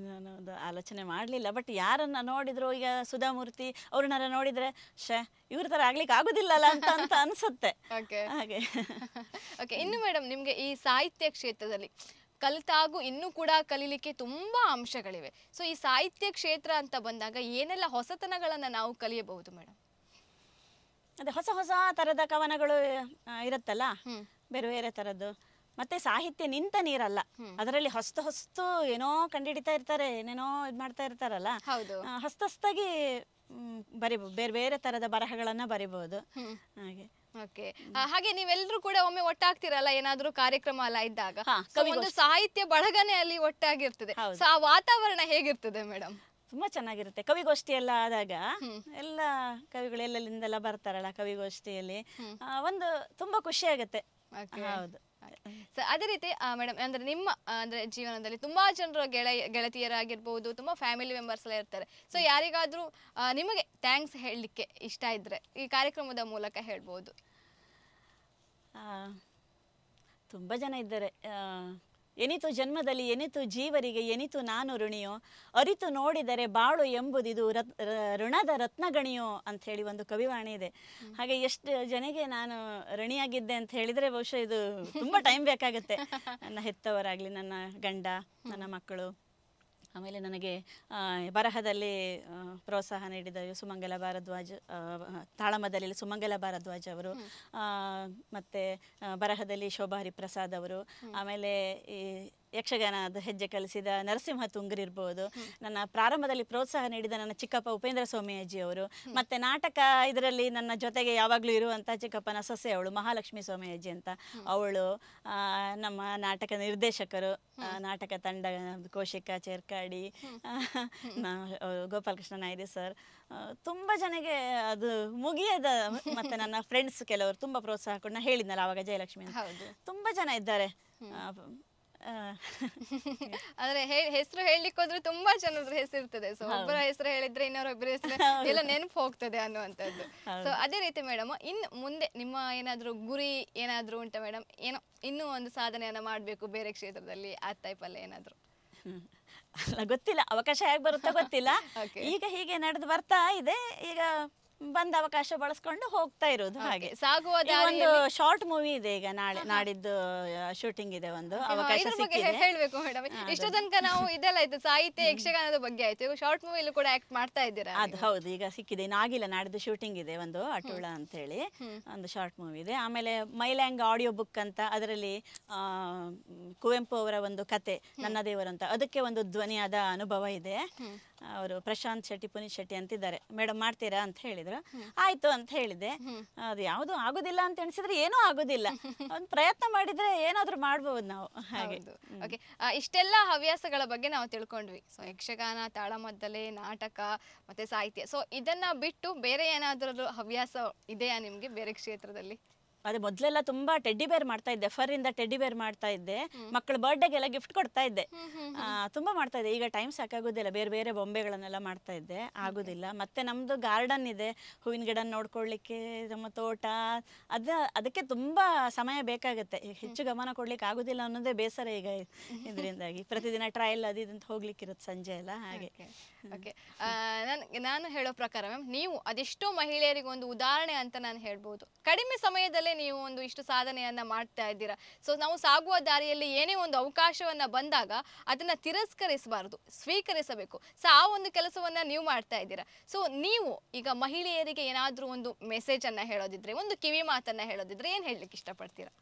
ನಾನು ಆಲೋಚನೆ ಮಾಡಲಿಲ್ಲ ಬಟ್ ಯಾರನ್ನ ನೋಡಿದ್ರು ಈಗ ಸುಧಾಮೂರ್ತಿ ಅವ್ರನ್ನಾರ ನೋಡಿದ್ರೆ ಶೇ ಇವ್ರ ಥರ ಆಗ್ಲಿಕ್ಕೆ ಆಗೋದಿಲ್ಲಲ್ಲ ಅಂತ ಅಂತ ಅನಿಸುತ್ತೆ ಹಾಗೆ ಓಕೆ ಇನ್ನು ಮೇಡಮ್ ನಿಮಗೆ ಈ ಸಾಹಿತ್ಯ ಕ್ಷೇತ್ರದಲ್ಲಿ ಕಲಿತಾಗೂ ಇನ್ನೂ ಕೂಡ ಕಲೀಲಿಕ್ಕೆ ತುಂಬಾ ಅಂಶಗಳಿವೆ ಸೊ ಈ ಸಾಹಿತ್ಯ ಕ್ಷೇತ್ರ ಅಂತ ಬಂದಾಗ ಏನೆಲ್ಲ ಹೊಸತನಗಳನ್ನು ನಾವು ಕಲಿಯಬಹುದು ಮೇಡಮ್ ಅದೇ ಹೊಸ ಹೊಸ ಥರದ ಕವನಗಳು ಇರುತ್ತಲ್ಲ ಬೇರೆ ಬೇರೆ ಥರದ್ದು ಮತ್ತೆ ಸಾಹಿತ್ಯ ನಿಂತ ನೀರಲ್ಲ ಅದರಲ್ಲಿ ಹೊಸ್ತು ಹೊಸ್ತು ಏನೋ ಕಂಡಿಡಿತಾ ಇರ್ತಾರೆ ಏನೇನೋ ಇದ್ ಮಾಡ್ತಾ ಇರ್ತಾರಲ್ಲ ಹೊಸ್ತಾಗಿ ಬರಿಬೋದು ಬೇರೆ ಬೇರೆ ತರದ ಬರಹಗಳನ್ನ ಬರಿಬಹುದು ಹಾಗೆ ಓಕೆ ಹಾಗೆ ನೀವೆಲ್ಲರೂ ಕೂಡ ಒಮ್ಮೆ ಒಟ್ಟಾಗ್ತಿರಲ್ಲ ಏನಾದ್ರೂ ಕಾರ್ಯಕ್ರಮ ಅಲ್ಲ ಇದ್ದಾಗ ಒಂದು ಸಾಹಿತ್ಯ ಬಳಗನೆ ಅಲ್ಲಿ ಒಟ್ಟಾಗಿರ್ತದೆ ಆ ವಾತಾವರಣ ಹೇಗಿರ್ತದೆ ಮೇಡಮ್ ತುಂಬಾ ಚೆನ್ನಾಗಿರುತ್ತೆ ಕವಿಗೋಷ್ಠಿ ಎಲ್ಲ ಆದಾಗ ಎಲ್ಲ ಕವಿಗಳು ಎಲ್ಲೆಲ್ಲಿಂದೆಲ್ಲ ಬರ್ತಾರಲ್ಲ ಕವಿಗೋಷ್ಠಿಯಲ್ಲಿ ಒಂದು ತುಂಬಾ ಖುಷಿ ಆಗುತ್ತೆ ಹೌದು ಸರ್ ಅದೇ ರೀತಿ ಮೇಡಮ್ ಅಂದ್ರೆ ನಿಮ್ಮ ಅಂದ್ರೆ ಜೀವನದಲ್ಲಿ ತುಂಬಾ ಜನರು ಗೆಳೆಯ ಗೆಳತಿಯರಾಗಿರ್ಬೋದು ತುಂಬಾ ಫ್ಯಾಮಿಲಿ ಮೆಂಬರ್ಸ್ ಎಲ್ಲ ಇರ್ತಾರೆ ಸೊ ಯಾರಿಗಾದ್ರೂ ನಿಮಗೆ ಥ್ಯಾಂಕ್ಸ್ ಹೇಳಲಿಕ್ಕೆ ಇಷ್ಟ ಇದ್ರೆ ಈ ಕಾರ್ಯಕ್ರಮದ ಮೂಲಕ ಹೇಳ್ಬೋದು ತುಂಬಾ ಜನ ಇದ್ದಾರೆ ಎನಿತು ಜನ್ಮದಲ್ಲಿ ಎನಿತು ಜೀವರಿಗೆ ಎನಿತು ನಾನು ಋಣಿಯೋ ಅರಿತು ನೋಡಿದರೆ ಬಾಳು ಎಂಬುದಿದು ರತ್ ಋಣದ ರತ್ನಗಣಿಯೋ ಅಂತ ಹೇಳಿ ಒಂದು ಕವಿವಾಣಿ ಇದೆ ಹಾಗೆ ಎಷ್ಟು ಜನಗೆ ನಾನು ಋಣಿಯಾಗಿದ್ದೆ ಅಂತ ಹೇಳಿದ್ರೆ ಬಹುಶಃ ಇದು ತುಂಬಾ ಟೈಮ್ ಬೇಕಾಗುತ್ತೆ ನನ್ನ ಹೆತ್ತವರಾಗ್ಲಿ ನನ್ನ ಗಂಡ ನನ್ನ ಮಕ್ಕಳು ಆಮೇಲೆ ನನಗೆ ಬರಹದಲ್ಲಿ ಪ್ರೋತ್ಸಾಹ ನೀಡಿದ ಸುಮಂಗಲ ಭಾರದ್ವಾಜ್ ತಾಳಮದಲ್ಲಿ ಸುಮಂಗಲ ಭಾರದ್ವಾಜ್ ಅವರು ಮತ್ತು ಬರಹದಲ್ಲಿ ಶೋಭಾ ಹರಿಪ್ರಸಾದ್ ಅವರು ಆಮೇಲೆ ಈ ಯಕ್ಷಗಾನದ ಹೆಜ್ಜೆ ಕಲಿಸಿದ ನರಸಿಂಹ ತುಂಗರ್ ಇರ್ಬೋದು ನನ್ನ ಪ್ರಾರಂಭದಲ್ಲಿ ಪ್ರೋತ್ಸಾಹ ನೀಡಿದ ನನ್ನ ಚಿಕ್ಕಪ್ಪ ಉಪೇಂದ್ರ ಸ್ವಾಮಿಯಾಜಿ ಅವರು ಮತ್ತೆ ನಾಟಕ ಇದರಲ್ಲಿ ನನ್ನ ಜೊತೆಗೆ ಯಾವಾಗಲೂ ಇರುವಂತಹ ಚಿಕ್ಕಪ್ಪನ ಸೊಸೆ ಅವಳು ಮಹಾಲಕ್ಷ್ಮಿ ಸ್ವಾಮಿಯಾಜಿ ಅಂತ ಅವಳು ನಮ್ಮ ನಾಟಕ ನಿರ್ದೇಶಕರು ನಾಟಕ ತಂಡ ಕೋಶಿಕಾ ಚೇರ್ಕಾಡಿ ಗೋಪಾಲಕೃಷ್ಣ ನಾಯ್ದು ಸರ್ ತುಂಬ ಜನಗೆ ಅದು ಮುಗಿಯದ ಮತ್ತೆ ನನ್ನ ಫ್ರೆಂಡ್ಸ್ ಕೆಲವರು ತುಂಬಾ ಪ್ರೋತ್ಸಾಹ ಕೊಡ ಹೇಳಿದ್ನಲ್ಲ ಆವಾಗ ಜಯಲಕ್ಷ್ಮಿ ಅಂತ ತುಂಬಾ ಜನ ಇದ್ದಾರೆ ಆದ್ರೆ ಹೆಸರು ಹೇಳಲಿಕ್ಕೆ ಹೋದ್ರೆ ತುಂಬಾ ಜನರ ಇರ್ತದೆ ಸೊ ಒಬ್ಬರ ಹೆಸರು ಹೇಳಿದ್ರೆ ಇನ್ನೊಬ್ಬರ ಹೆಸರು ಎಲ್ಲ ನೆನಪು ಹೋಗ್ತದೆ ಅನ್ನುವಂಥದ್ದು ಸೊ ಅದೇ ರೀತಿ ಮೇಡಮ್ ಇನ್ನು ಮುಂದೆ ನಿಮ್ಮ ಏನಾದ್ರೂ ಗುರಿ ಏನಾದ್ರು ಉಂಟಾ ಮೇಡಮ್ ಏನೋ ಇನ್ನೂ ಒಂದು ಸಾಧನೆಯನ್ನ ಮಾಡಬೇಕು ಬೇರೆ ಕ್ಷೇತ್ರದಲ್ಲಿ ಆ ಟೈಪ್ ಅಲ್ಲಿ ಅಲ್ಲ ಗೊತ್ತಿಲ್ಲ ಅವಕಾಶ ಹೇಗೆ ಬರುತ್ತೋ ಗೊತ್ತಿಲ್ಲ ಈಗ ಹೀಗೆ ನಡೆದು ಬರ್ತಾ ಇದೆ ಈಗ ಬಂದ ಅವಕಾಶ ಬಳಸ್ಕೊಂಡು ಹೋಗ್ತಾ ಇರೋದು ಹಾಗೆ ಸಾಗುವ ಒಂದು ಶಾರ್ಟ್ ಮೂವಿ ಇದೆ ಈಗ ನಾಳೆ ನಾಡಿದ್ದು ಶೂಟಿಂಗ್ ಇದೆ ಒಂದು ಅವಕಾಶ ಹೇಳ್ಬೇಕು ಮೇಡಮ್ ಇಷ್ಟು ತನಕ ನಾವು ಇದೆಲ್ಲ ಆಯ್ತು ಸಾಹಿತ್ಯ ಯಕ್ಷಗಾನದ ಬಗ್ಗೆ ಆಯ್ತು ಶಾರ್ಟ್ ಮೂವಿಲೂ ಕೂಡ ಆಕ್ಟ್ ಮಾಡ್ತಾ ಇದ್ದೀರಾ ಅದು ಹೌದು ಈಗ ಸಿಕ್ಕಿದೆ ಆಗಿಲ್ಲ ನಾಡಿದ್ದು ಶೂಟಿಂಗ್ ಇದೆ ಒಂದು ಅಟುಳ ಅಂತ ಹೇಳಿ ಒಂದು ಶಾರ್ಟ್ ಮೂವಿ ಇದೆ ಆಮೇಲೆ ಮೈಲ್ಯಾಂಗ್ ಆಡಿಯೋ ಬುಕ್ ಅಂತ ಅದರಲ್ಲಿ ಕುವೆಂಪು ಅವರ ಒಂದು ಕತೆ ನನ್ನ ದೇವರು ಅಂತ ಅದಕ್ಕೆ ಒಂದು ಧ್ವನಿಯಾದ ಅನುಭವ ಇದೆ ಅವರು ಪ್ರಶಾಂತ್ ಶೆಟ್ಟಿ ಪುನೀತ್ ಶೆಟ್ಟಿ ಅಂತಿದ್ದಾರೆ ಮೇಡಮ್ ಮಾಡ್ತೀರಾ ಅಂತ ಹೇಳಿದ್ರು ಆಯ್ತು ಅಂತ ಹೇಳಿದೆ ಅದು ಯಾವುದು ಆಗುದಿಲ್ಲ ಅಂತ ಅನ್ಸಿದ್ರೆ ಏನೂ ಆಗುದಿಲ್ಲ ಒಂದು ಪ್ರಯತ್ನ ಮಾಡಿದ್ರೆ ಏನಾದ್ರೂ ಮಾಡಬಹುದು ನಾವು ಹಾಗೆ ಓಕೆ ಇಷ್ಟೆಲ್ಲ ಹವ್ಯಾಸಗಳ ಬಗ್ಗೆ ನಾವು ತಿಳ್ಕೊಂಡ್ವಿ ಸೊ ಯಕ್ಷಗಾನ ತಾಳಮದ್ದಲೆ ನಾಟಕ ಮತ್ತೆ ಸಾಹಿತ್ಯ ಸೊ ಇದನ್ನ ಬಿಟ್ಟು ಬೇರೆ ಏನಾದರೂ ಹವ್ಯಾಸ ಇದೆಯಾ ನಿಮ್ಗೆ ಬೇರೆ ಕ್ಷೇತ್ರದಲ್ಲಿ ಅದೇ ಮೊದ್ಲೆಲ್ಲ ತುಂಬಾ ಟೆಡ್ಡಿ ಬೇರ್ ಮಾಡ್ತಾ ಇದ್ದೆ ಫರ್ ಇಂದ ಟೆಡ್ಡಿ ಬೇರ್ ಮಾಡ್ತಾ ಇದ್ದೆ ಮಕ್ಕಳ ಬರ್ಡೇಗೆಲ್ಲ ಗಿಫ್ಟ್ ಕೊಡ್ತಾ ಇದ್ದೆ ತುಂಬಾ ಮಾಡ್ತಾ ಇದ್ದೆ ಈಗ ಟೈಮ್ ಸಾಕಾಗೋದಿಲ್ಲ ಬೇರೆ ಬೇರೆ ಬೊಂಬೆಗಳನ್ನೆಲ್ಲ ಮಾಡ್ತಾ ಇದ್ದೆ ಆಗುದಿಲ್ಲ ಮತ್ತೆ ನಮ್ದು ಗಾರ್ಡನ್ ಇದೆ ಹೂವಿನ ಗಿಡ ನೋಡ್ಕೊಳ್ಲಿಕ್ಕೆ ನಮ್ಮ ತೋಟ ಅದ ಅದಕ್ಕೆ ತುಂಬಾ ಸಮಯ ಬೇಕಾಗುತ್ತೆ ಹೆಚ್ಚು ಗಮನ ಕೊಡ್ಲಿಕ್ಕೆ ಆಗುದಿಲ್ಲ ಅನ್ನೋದೇ ಬೇಸರ ಈಗ ಇದರಿಂದಾಗಿ ಪ್ರತಿದಿನ ಟ್ರಯಲ್ ಅದು ಇದಂತ ಹೋಗ್ಲಿಕ್ಕಿರುತ್ತೆ ಸಂಜೆ ಎಲ್ಲ ಹಾಗೆ ಓಕೆ ನಾನು ನಾನು ಹೇಳೋ ಪ್ರಕಾರ ಮ್ಯಾಮ್ ನೀವು ಅದೆಷ್ಟೋ ಮಹಿಳೆಯರಿಗೆ ಒಂದು ಉದಾಹರಣೆ ಅಂತ ನಾನು ಹೇಳ್ಬೋದು ಕಡಿಮೆ ಸಮಯದಲ್ಲೇ ನೀವು ಒಂದು ಇಷ್ಟು ಸಾಧನೆಯನ್ನ ಮಾಡ್ತಾ ಇದ್ದೀರಾ ಸೊ ನಾವು ಸಾಗುವ ದಾರಿಯಲ್ಲಿ ಏನೇ ಒಂದು ಅವಕಾಶವನ್ನ ಬಂದಾಗ ಅದನ್ನ ತಿರಸ್ಕರಿಸಬಾರ್ದು ಸ್ವೀಕರಿಸಬೇಕು ಸೊ ಆ ಒಂದು ಕೆಲಸವನ್ನ ನೀವು ಮಾಡ್ತಾ ಇದ್ದೀರಾ ಸೊ ನೀವು ಈಗ ಮಹಿಳೆಯರಿಗೆ ಏನಾದರೂ ಒಂದು ಮೆಸೇಜ್ ಅನ್ನ ಹೇಳೋದಿದ್ರೆ ಒಂದು ಕಿವಿ ಮಾತನ್ನ ಹೇಳೋದಿದ್ರೆ ಏನು ಹೇಳಲಿಕ್ಕೆ ಇಷ್ಟಪಡ್ತೀರಾ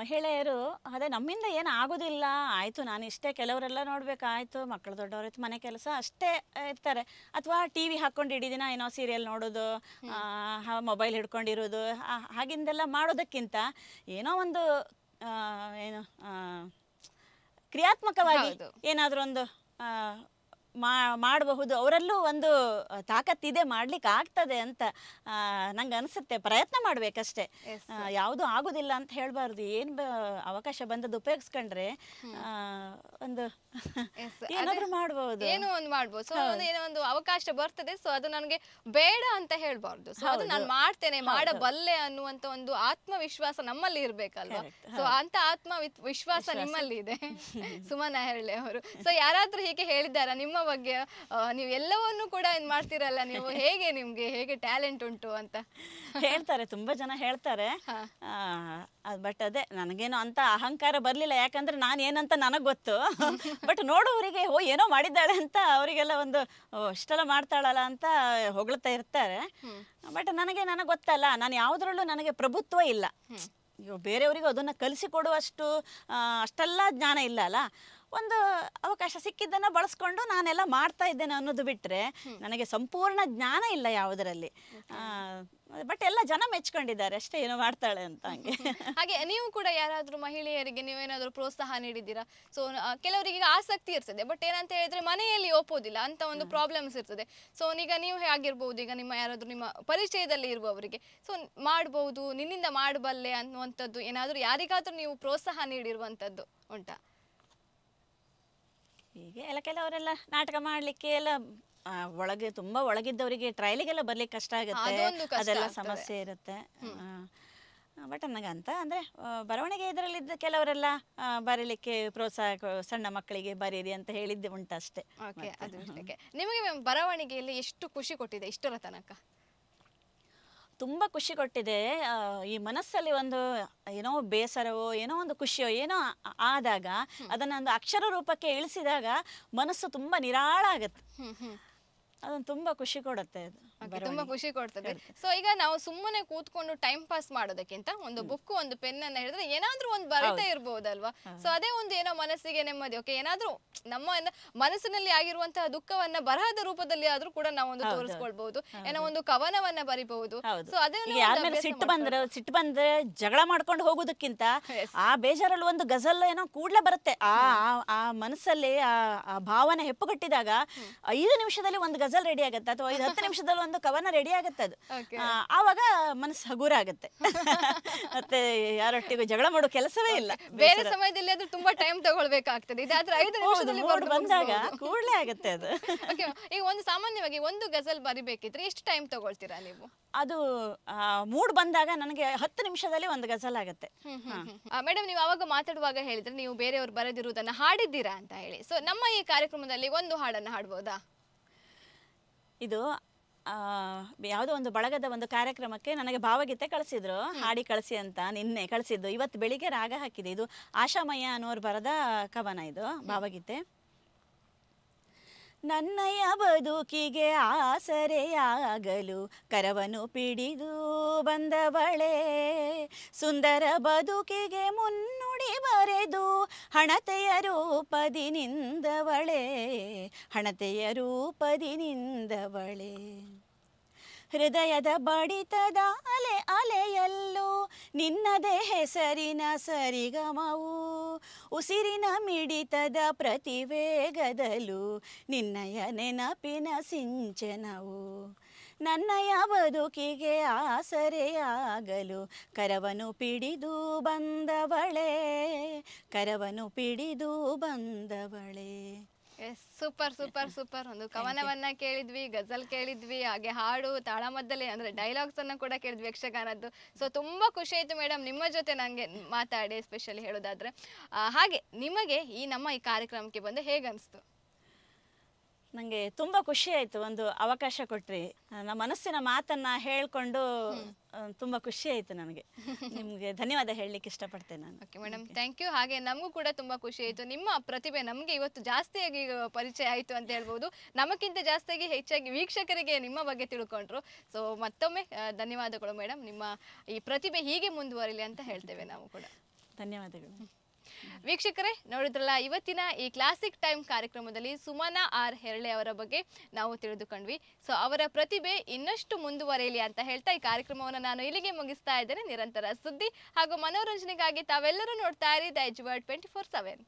ಮಹಿಳೆಯರು ಅದೇ ನಮ್ಮಿಂದ ಏನು ಆಗೋದಿಲ್ಲ ಆಯಿತು ನಾನು ಇಷ್ಟೇ ಕೆಲವರೆಲ್ಲ ನೋಡಬೇಕಾಯ್ತು ಮಕ್ಕಳು ಇತ್ತು ಮನೆ ಕೆಲಸ ಅಷ್ಟೇ ಇರ್ತಾರೆ ಅಥವಾ ಟಿ ವಿ ಹಾಕ್ಕೊಂಡು ಇಡೀ ದಿನ ಏನೋ ಸೀರಿಯಲ್ ನೋಡೋದು ಮೊಬೈಲ್ ಹಿಡ್ಕೊಂಡಿರೋದು ಹಾಗಿಂದೆಲ್ಲ ಮಾಡೋದಕ್ಕಿಂತ ಏನೋ ಒಂದು ಏನು ಕ್ರಿಯಾತ್ಮಕವಾಗಿ ಏನಾದರೂ ಒಂದು ಮಾಡಬಹುದು ಅವರಲ್ಲೂ ಒಂದು ತಾಕತ್ತಿದೆ ಮಾಡ್ಲಿಕ್ಕೆ ಆಗ್ತದೆ ಅಂತ ನಂಗೆ ಅನಿಸುತ್ತೆ ಪ್ರಯತ್ನ ಮಾಡಬೇಕಷ್ಟೆ ಯಾವುದು ಆಗೋದಿಲ್ಲ ಅಂತ ಹೇಳಬಾರ್ದು ಏನು ಅವಕಾಶ ಬಂದದ್ದು ಉಪಯೋಗಿಸ್ಕೊಂಡ್ರೆ ಒಂದು ಏನಾದರೂ ಮಾಡಬಹುದು ಏನೋ ಒಂದು ಮಾಡ್ಬೋದು ಸೊ ಏನೋ ಒಂದು ಅವಕಾಶ ಬರ್ತದೆ ಸೊ ಅದು ನನಗೆ ಬೇಡ ಅಂತ ಹೇಳ್ಬಾರ್ದು ಸೊ ಅದು ನಾನು ಮಾಡ್ತೇನೆ ಮಾಡಬಲ್ಲೆ ಅನ್ನುವಂತ ಒಂದು ಆತ್ಮವಿಶ್ವಾಸ ನಮ್ಮಲ್ಲಿ ಇರ್ಬೇಕಲ್ವಾ ಸೊ ಅಂತ ಆತ್ಮ ವಿಶ್ವಾಸ ನಿಮ್ಮಲ್ಲಿ ಇದೆ ಸುಮನಾ ಹೇಳಿ ಅವರು ಸೊ ಯಾರಾದ್ರೂ ಹೀಗೆ ಹೇಳಿದ್ದಾರಾ ನಿಮ್ಮ ಬಗ್ಗೆ ನೀವು ಎಲ್ಲವನ್ನೂ ಕೂಡ ಇದು ಮಾಡ್ತೀರಲ್ಲ ನೀವು ಹೇಗೆ ನಿಮಗೆ ಹೇಗೆ ಟ್ಯಾಲೆಂಟ್ ಉಂಟು ಅಂತ ಹೇಳ್ತಾರೆ ತುಂಬಾ ಜನ ಹೇಳ್ತಾರೆ ಬಟ್ ಅದೇ ನನಗೇನು ಅಂತ ಅಹಂಕಾರ ಬರಲಿಲ್ಲ ಯಾಕಂದ್ರೆ ನಾನು ಏನಂತ ನನಗೆ ಗೊತ್ತು ಬಟ್ ನೋಡೋರಿಗೆ ಓ ಏನೋ ಮಾಡಿದ್ದಾಳೆ ಅಂತ ಅವರಿಗೆಲ್ಲ ಒಂದು ಇಷ್ಟೆಲ್ಲ ಮಾಡ್ತಾಳಲ್ಲ ಅಂತ ಹೊಗಳ್ತಾ ಇರ್ತಾರೆ ಬಟ್ ನನಗೆ ನನಗೆ ಗೊತ್ತಲ್ಲ ನಾನು ಯಾವುದ್ರಲ್ಲೂ ನನಗೆ ಪ್ರಭುತ್ವ ಇಲ್ಲ ಬೇರೆಯವರಿಗೂ ಅದನ್ನು ಕಲಿಸಿಕೊಡುವಷ್ಟು ಅಷ್ಟೆಲ್ಲ ಜ್ಞಾನ ಇಲ್ಲ ಅಲ್ಲ ಒಂದು ಅವಕಾಶ ಸಿಕ್ಕಿದ್ದನ್ನು ಬಳಸ್ಕೊಂಡು ನಾನೆಲ್ಲ ಮಾಡ್ತಾ ಇದ್ದೇನೆ ಅನ್ನೋದು ಬಿಟ್ಟರೆ ನನಗೆ ಸಂಪೂರ್ಣ ಜ್ಞಾನ ಇಲ್ಲ ಯಾವುದರಲ್ಲಿ ಬಟ್ ಎಲ್ಲ ಜನ ಮೆಚ್ಕೊಂಡಿದ್ದಾರೆ ಅಷ್ಟೇ ಏನೋ ಮಾಡ್ತಾಳೆ ಅಂತ ಹಂಗೆ ಹಾಗೆ ನೀವು ಕೂಡ ಯಾರಾದರೂ ಮಹಿಳೆಯರಿಗೆ ನೀವೇನಾದರೂ ಪ್ರೋತ್ಸಾಹ ನೀಡಿದ್ದೀರಾ ಸೊ ಕೆಲವರಿಗೆ ಆಸಕ್ತಿ ಇರ್ತದೆ ಬಟ್ ಏನಂತ ಹೇಳಿದ್ರೆ ಮನೆಯಲ್ಲಿ ಒಪ್ಪೋದಿಲ್ಲ ಅಂತ ಒಂದು ಪ್ರಾಬ್ಲಮ್ಸ್ ಇರ್ತದೆ ಸೊ ಈಗ ನೀವು ಹೇಗಿರ್ಬೋದು ಈಗ ನಿಮ್ಮ ಯಾರಾದರೂ ನಿಮ್ಮ ಪರಿಚಯದಲ್ಲಿ ಇರುವವರಿಗೆ ಸೊ ಮಾಡ್ಬೋದು ನಿನ್ನಿಂದ ಮಾಡಬಲ್ಲೆ ಅನ್ನುವಂಥದ್ದು ಏನಾದರೂ ಯಾರಿಗಾದರೂ ನೀವು ಪ್ರೋತ್ಸಾಹ ನೀಡಿರುವಂಥದ್ದು ಉಂಟಾ ಹಾಗೆ ಎಲ್ಲ ಕೆಲವರೆಲ್ಲ ನಾಟಕ ಮಾಡ್ಲಿಕ್ಕೆ ಎಲ್ಲ ಒಳಗೆ ತುಂಬಾ ಒಳಗಿದ್ದವರಿಗೆ ಟ್ರಯಲಿಗೆಲ್ಲ ಬರ್ಲಿಕ್ಕೆ ಕಷ್ಟ ಆಗುತ್ತೆ ಅದೆಲ್ಲ ಸಮಸ್ಯೆ ಇರುತ್ತೆ ಬಟ್ ನನಗಂತ ಅಂದ್ರೆ ಬರವಣಿಗೆ ಇದ್ದ ಕೆಲವರೆಲ್ಲ ಬರೀಲಿಕ್ಕೆ ಪ್ರೋತ್ಸಾಹ ಸಣ್ಣ ಮಕ್ಕಳಿಗೆ ಬರೀರಿ ಅಂತ ಹೇಳಿದ್ದೆ ಉಂಟಷ್ಟೇ ಅಷ್ಟೇ ನಿಮಗೆ ಬರವಣಿಗೆಯಲ್ಲಿ ಎಷ್ಟು ಖುಷಿ ಕೊಟ್ಟಿದೆ ಇಷ್ಟರ ತನಕ ತುಂಬ ಖುಷಿ ಕೊಟ್ಟಿದೆ ಈ ಮನಸ್ಸಲ್ಲಿ ಒಂದು ಏನೋ ಬೇಸರವೋ ಏನೋ ಒಂದು ಖುಷಿಯೋ ಏನೋ ಆದಾಗ ಅದನ್ನ ಒಂದು ಅಕ್ಷರ ರೂಪಕ್ಕೆ ಇಳಿಸಿದಾಗ ಮನಸ್ಸು ತುಂಬ ನಿರಾಳ ಆಗುತ್ತೆ ಅದೊಂದು ತುಂಬ ಖುಷಿ ಕೊಡುತ್ತೆ ಅದು ತುಂಬಾ ಖುಷಿ ಕೊಡ್ತದೆ ಸೊ ಈಗ ನಾವು ಸುಮ್ಮನೆ ಕೂತ್ಕೊಂಡು ಟೈಮ್ ಪಾಸ್ ಮಾಡೋದಕ್ಕಿಂತ ಒಂದು ಬುಕ್ ಒಂದು ಪೆನ್ ಅನ್ನ ಹೇಳಿದ್ರೆ ಏನಾದ್ರೂ ಒಂದು ಬರಿತಾ ಇರ್ಬೋದಲ್ವಾ ಸೊ ಅದೇ ಒಂದು ಏನೋ ಮನಸ್ಸಿಗೆ ನೆಮ್ಮದಿ ಓಕೆ ಏನಾದ್ರೂ ನಮ್ಮ ಮನಸ್ಸಿನಲ್ಲಿ ಆಗಿರುವಂತಹ ದುಃಖವನ್ನ ಬರಹದ ರೂಪದಲ್ಲಿ ಆದ್ರೂ ಕೂಡ ನಾವೊಂದು ತೋರಿಸ್ಕೊಳ್ಬಹುದು ಏನೋ ಒಂದು ಕವನವನ್ನ ಬರಿಬಹುದು ಸೊ ಅದೇ ಸಿಟ್ಟು ಬಂದ್ರೆ ಸಿಟ್ಟು ಬಂದ್ರೆ ಜಗಳ ಮಾಡ್ಕೊಂಡು ಹೋಗೋದಕ್ಕಿಂತ ಆ ಬೇಜಾರಲ್ಲಿ ಒಂದು ಗಜಲ್ ಏನೋ ಕೂಡ್ಲೇ ಬರುತ್ತೆ ಆ ಆ ಮನಸ್ಸಲ್ಲಿ ಆ ಭಾವನೆ ಹೆಪ್ಪುಗಟ್ಟಿದಾಗ ಐದು ನಿಮಿಷದಲ್ಲಿ ಒಂದು ಗಜಲ್ ರೆಡಿ ಆಗುತ್ತೆ ಅಥವಾ ಐದು ಹತ್ತು ನಿಮಿಷದಲ್ಲಿ ಒಂದು ಒಂದು ಕವನ ರೆಡಿ ಆಗುತ್ತೆ ಅದು ಆವಾಗ ಮನಸ್ಸು ಹಗುರ ಆಗುತ್ತೆ ಮತ್ತೆ ಯಾರೊಟ್ಟಿಗೂ ಜಗಳ ಮಾಡೋ ಕೆಲಸವೇ ಇಲ್ಲ ಬೇರೆ ಸಮಯದಲ್ಲಿ ಅದು ತುಂಬಾ ಟೈಮ್ ತಗೊಳ್ಬೇಕಾಗ್ತದೆ ಇದಾದ್ರೆ ಐದು ನಿಮಿಷದಲ್ಲಿ ಬಂದಾಗ ಕೂಡಲೇ ಆಗುತ್ತೆ ಅದು ಈಗ ಒಂದು ಸಾಮಾನ್ಯವಾಗಿ ಒಂದು ಗಜಲ್ ಬರಿಬೇಕಿದ್ರೆ ಎಷ್ಟು ಟೈಮ್ ತಗೊಳ್ತೀರಾ ನೀವು ಅದು ಮೂಡ್ ಬಂದಾಗ ನನಗೆ ಹತ್ತು ನಿಮಿಷದಲ್ಲಿ ಒಂದು ಗಜಲ್ ಆಗುತ್ತೆ ಮೇಡಮ್ ನೀವು ಅವಾಗ ಮಾತಾಡುವಾಗ ಹೇಳಿದ್ರೆ ನೀವು ಬೇರೆಯವರು ಬರೆದಿರುವುದನ್ನ ಹಾಡಿದ್ದೀರಾ ಅಂತ ಹೇಳಿ ಸೊ ನಮ್ಮ ಈ ಕಾರ್ಯಕ್ರಮದಲ್ಲಿ ಒಂದು ಹಾಡನ್ನು ಹಾಡ್ಬೋದಾ ಇದು ಯಾವುದೋ ಒಂದು ಬಳಗದ ಒಂದು ಕಾರ್ಯಕ್ರಮಕ್ಕೆ ನನಗೆ ಭಾವಗೀತೆ ಕಳಿಸಿದ್ರು ಹಾಡಿ ಕಳಿಸಿ ಅಂತ ನಿನ್ನೆ ಕಳಿಸಿದ್ದು ಇವತ್ತು ಬೆಳಿಗ್ಗೆ ರಾಗ ಹಾಕಿದೆ ಇದು ಆಶಾಮಯ್ಯ ಅನ್ನೋರು ಬರದ ಕವನ ಇದು ಭಾವಗೀತೆ ನನ್ನಯ್ಯ ಬದುಕಿಗೆ ಆಸರೆಯಾಗಲು ಕರವನು ಪಿಡಿದು ಬಂದವಳೆ ಸುಂದರ ಬದುಕಿಗೆ ಮುನ್ನುಡಿ ಬರೆದು ಹಣತೆಯ ರೂಪದಿ ಹಣತೆಯ ರೂಪದಿ ಹೃದಯದ ಬಡಿತದ ಅಲೆ ಅಲೆಯಲ್ಲೂ ನಿನ್ನದೇ ಹೆಸರಿನ ಸರಿಗಮವು ಉಸಿರಿನ ಮಿಡಿತದ ಪ್ರತಿವೇಗದಲ್ಲೂ ನಿನ್ನಯ ನೆನಪಿನ ಸಿಂಚನವು ನನ್ನಯ ಬದುಕಿಗೆ ಆಸರೆಯಾಗಲು ಕರವನು ಪಿಡಿದು ಬಂದವಳೆ ಕರವನು ಪಿಡಿದು ಬಂದವಳೆ ಎಸ್ ಸೂಪರ್ ಸೂಪರ್ ಸೂಪರ್ ಒಂದು ಕವನವನ್ನ ಕೇಳಿದ್ವಿ ಗಜಲ್ ಕೇಳಿದ್ವಿ ಹಾಗೆ ಹಾಡು ತಾಳಮದ್ದಲೆ ಅಂದ್ರೆ ಡೈಲಾಗ್ಸ್ ಅನ್ನ ಕೂಡ ಕೇಳಿದ್ವಿ ಯಕ್ಷಗಾನದ್ದು ಸೊ ತುಂಬಾ ಖುಷಿ ಆಯ್ತು ಮೇಡಮ್ ನಿಮ್ಮ ಜೊತೆ ನಂಗೆ ಮಾತಾಡಿ ಎಸ್ಪೆಷಲಿ ಹೇಳೋದಾದ್ರೆ ಹಾಗೆ ನಿಮಗೆ ಈ ನಮ್ಮ ಈ ಕಾರ್ಯಕ್ರಮಕ್ಕೆ ಬಂದು ಹೇಗನ್ಸ್ತು ನನಗೆ ತುಂಬ ಖುಷಿ ಆಯ್ತು ಒಂದು ಅವಕಾಶ ಕೊಟ್ರಿ ನಮ್ಮ ಮನಸ್ಸಿನ ಮಾತನ್ನು ಹೇಳ್ಕೊಂಡು ತುಂಬ ಖುಷಿ ಆಯಿತು ನನಗೆ ನಿಮಗೆ ಧನ್ಯವಾದ ಹೇಳಲಿಕ್ಕೆ ಇಷ್ಟಪಡ್ತೇನೆ ನಾನು ಓಕೆ ಮೇಡಮ್ ಥ್ಯಾಂಕ್ ಯು ಹಾಗೆ ನಮಗೂ ಕೂಡ ತುಂಬ ಖುಷಿ ಆಯಿತು ನಿಮ್ಮ ಪ್ರತಿಭೆ ನಮಗೆ ಇವತ್ತು ಜಾಸ್ತಿಯಾಗಿ ಪರಿಚಯ ಆಯಿತು ಅಂತ ಹೇಳ್ಬೋದು ನಮಗಿಂತ ಜಾಸ್ತಿಯಾಗಿ ಹೆಚ್ಚಾಗಿ ವೀಕ್ಷಕರಿಗೆ ನಿಮ್ಮ ಬಗ್ಗೆ ತಿಳ್ಕೊಂಡ್ರು ಸೊ ಮತ್ತೊಮ್ಮೆ ಧನ್ಯವಾದಗಳು ಮೇಡಮ್ ನಿಮ್ಮ ಈ ಪ್ರತಿಭೆ ಹೀಗೆ ಮುಂದುವರಿಲಿ ಅಂತ ಹೇಳ್ತೇವೆ ನಾವು ಕೂಡ ಧನ್ಯವಾದಗಳು ವೀಕ್ಷಕರೇ ನೋಡಿದ್ರಲ್ಲ ಇವತ್ತಿನ ಈ ಕ್ಲಾಸಿಕ್ ಟೈಮ್ ಕಾರ್ಯಕ್ರಮದಲ್ಲಿ ಸುಮನಾ ಆರ್ ಹೆರಳೆ ಅವರ ಬಗ್ಗೆ ನಾವು ತಿಳಿದುಕೊಂಡ್ವಿ ಸೊ ಅವರ ಪ್ರತಿಭೆ ಇನ್ನಷ್ಟು ಮುಂದುವರೆಯಲಿ ಅಂತ ಹೇಳ್ತಾ ಈ ಕಾರ್ಯಕ್ರಮವನ್ನು ನಾನು ಇಲ್ಲಿಗೆ ಮುಗಿಸ್ತಾ ಇದ್ದೇನೆ ನಿರಂತರ ಸುದ್ದಿ ಹಾಗೂ ಮನೋರಂಜನೆಗಾಗಿ ತಾವೆಲ್ಲರೂ ನೋಡ್ತಾ ಇರಿ the edge twenty four seven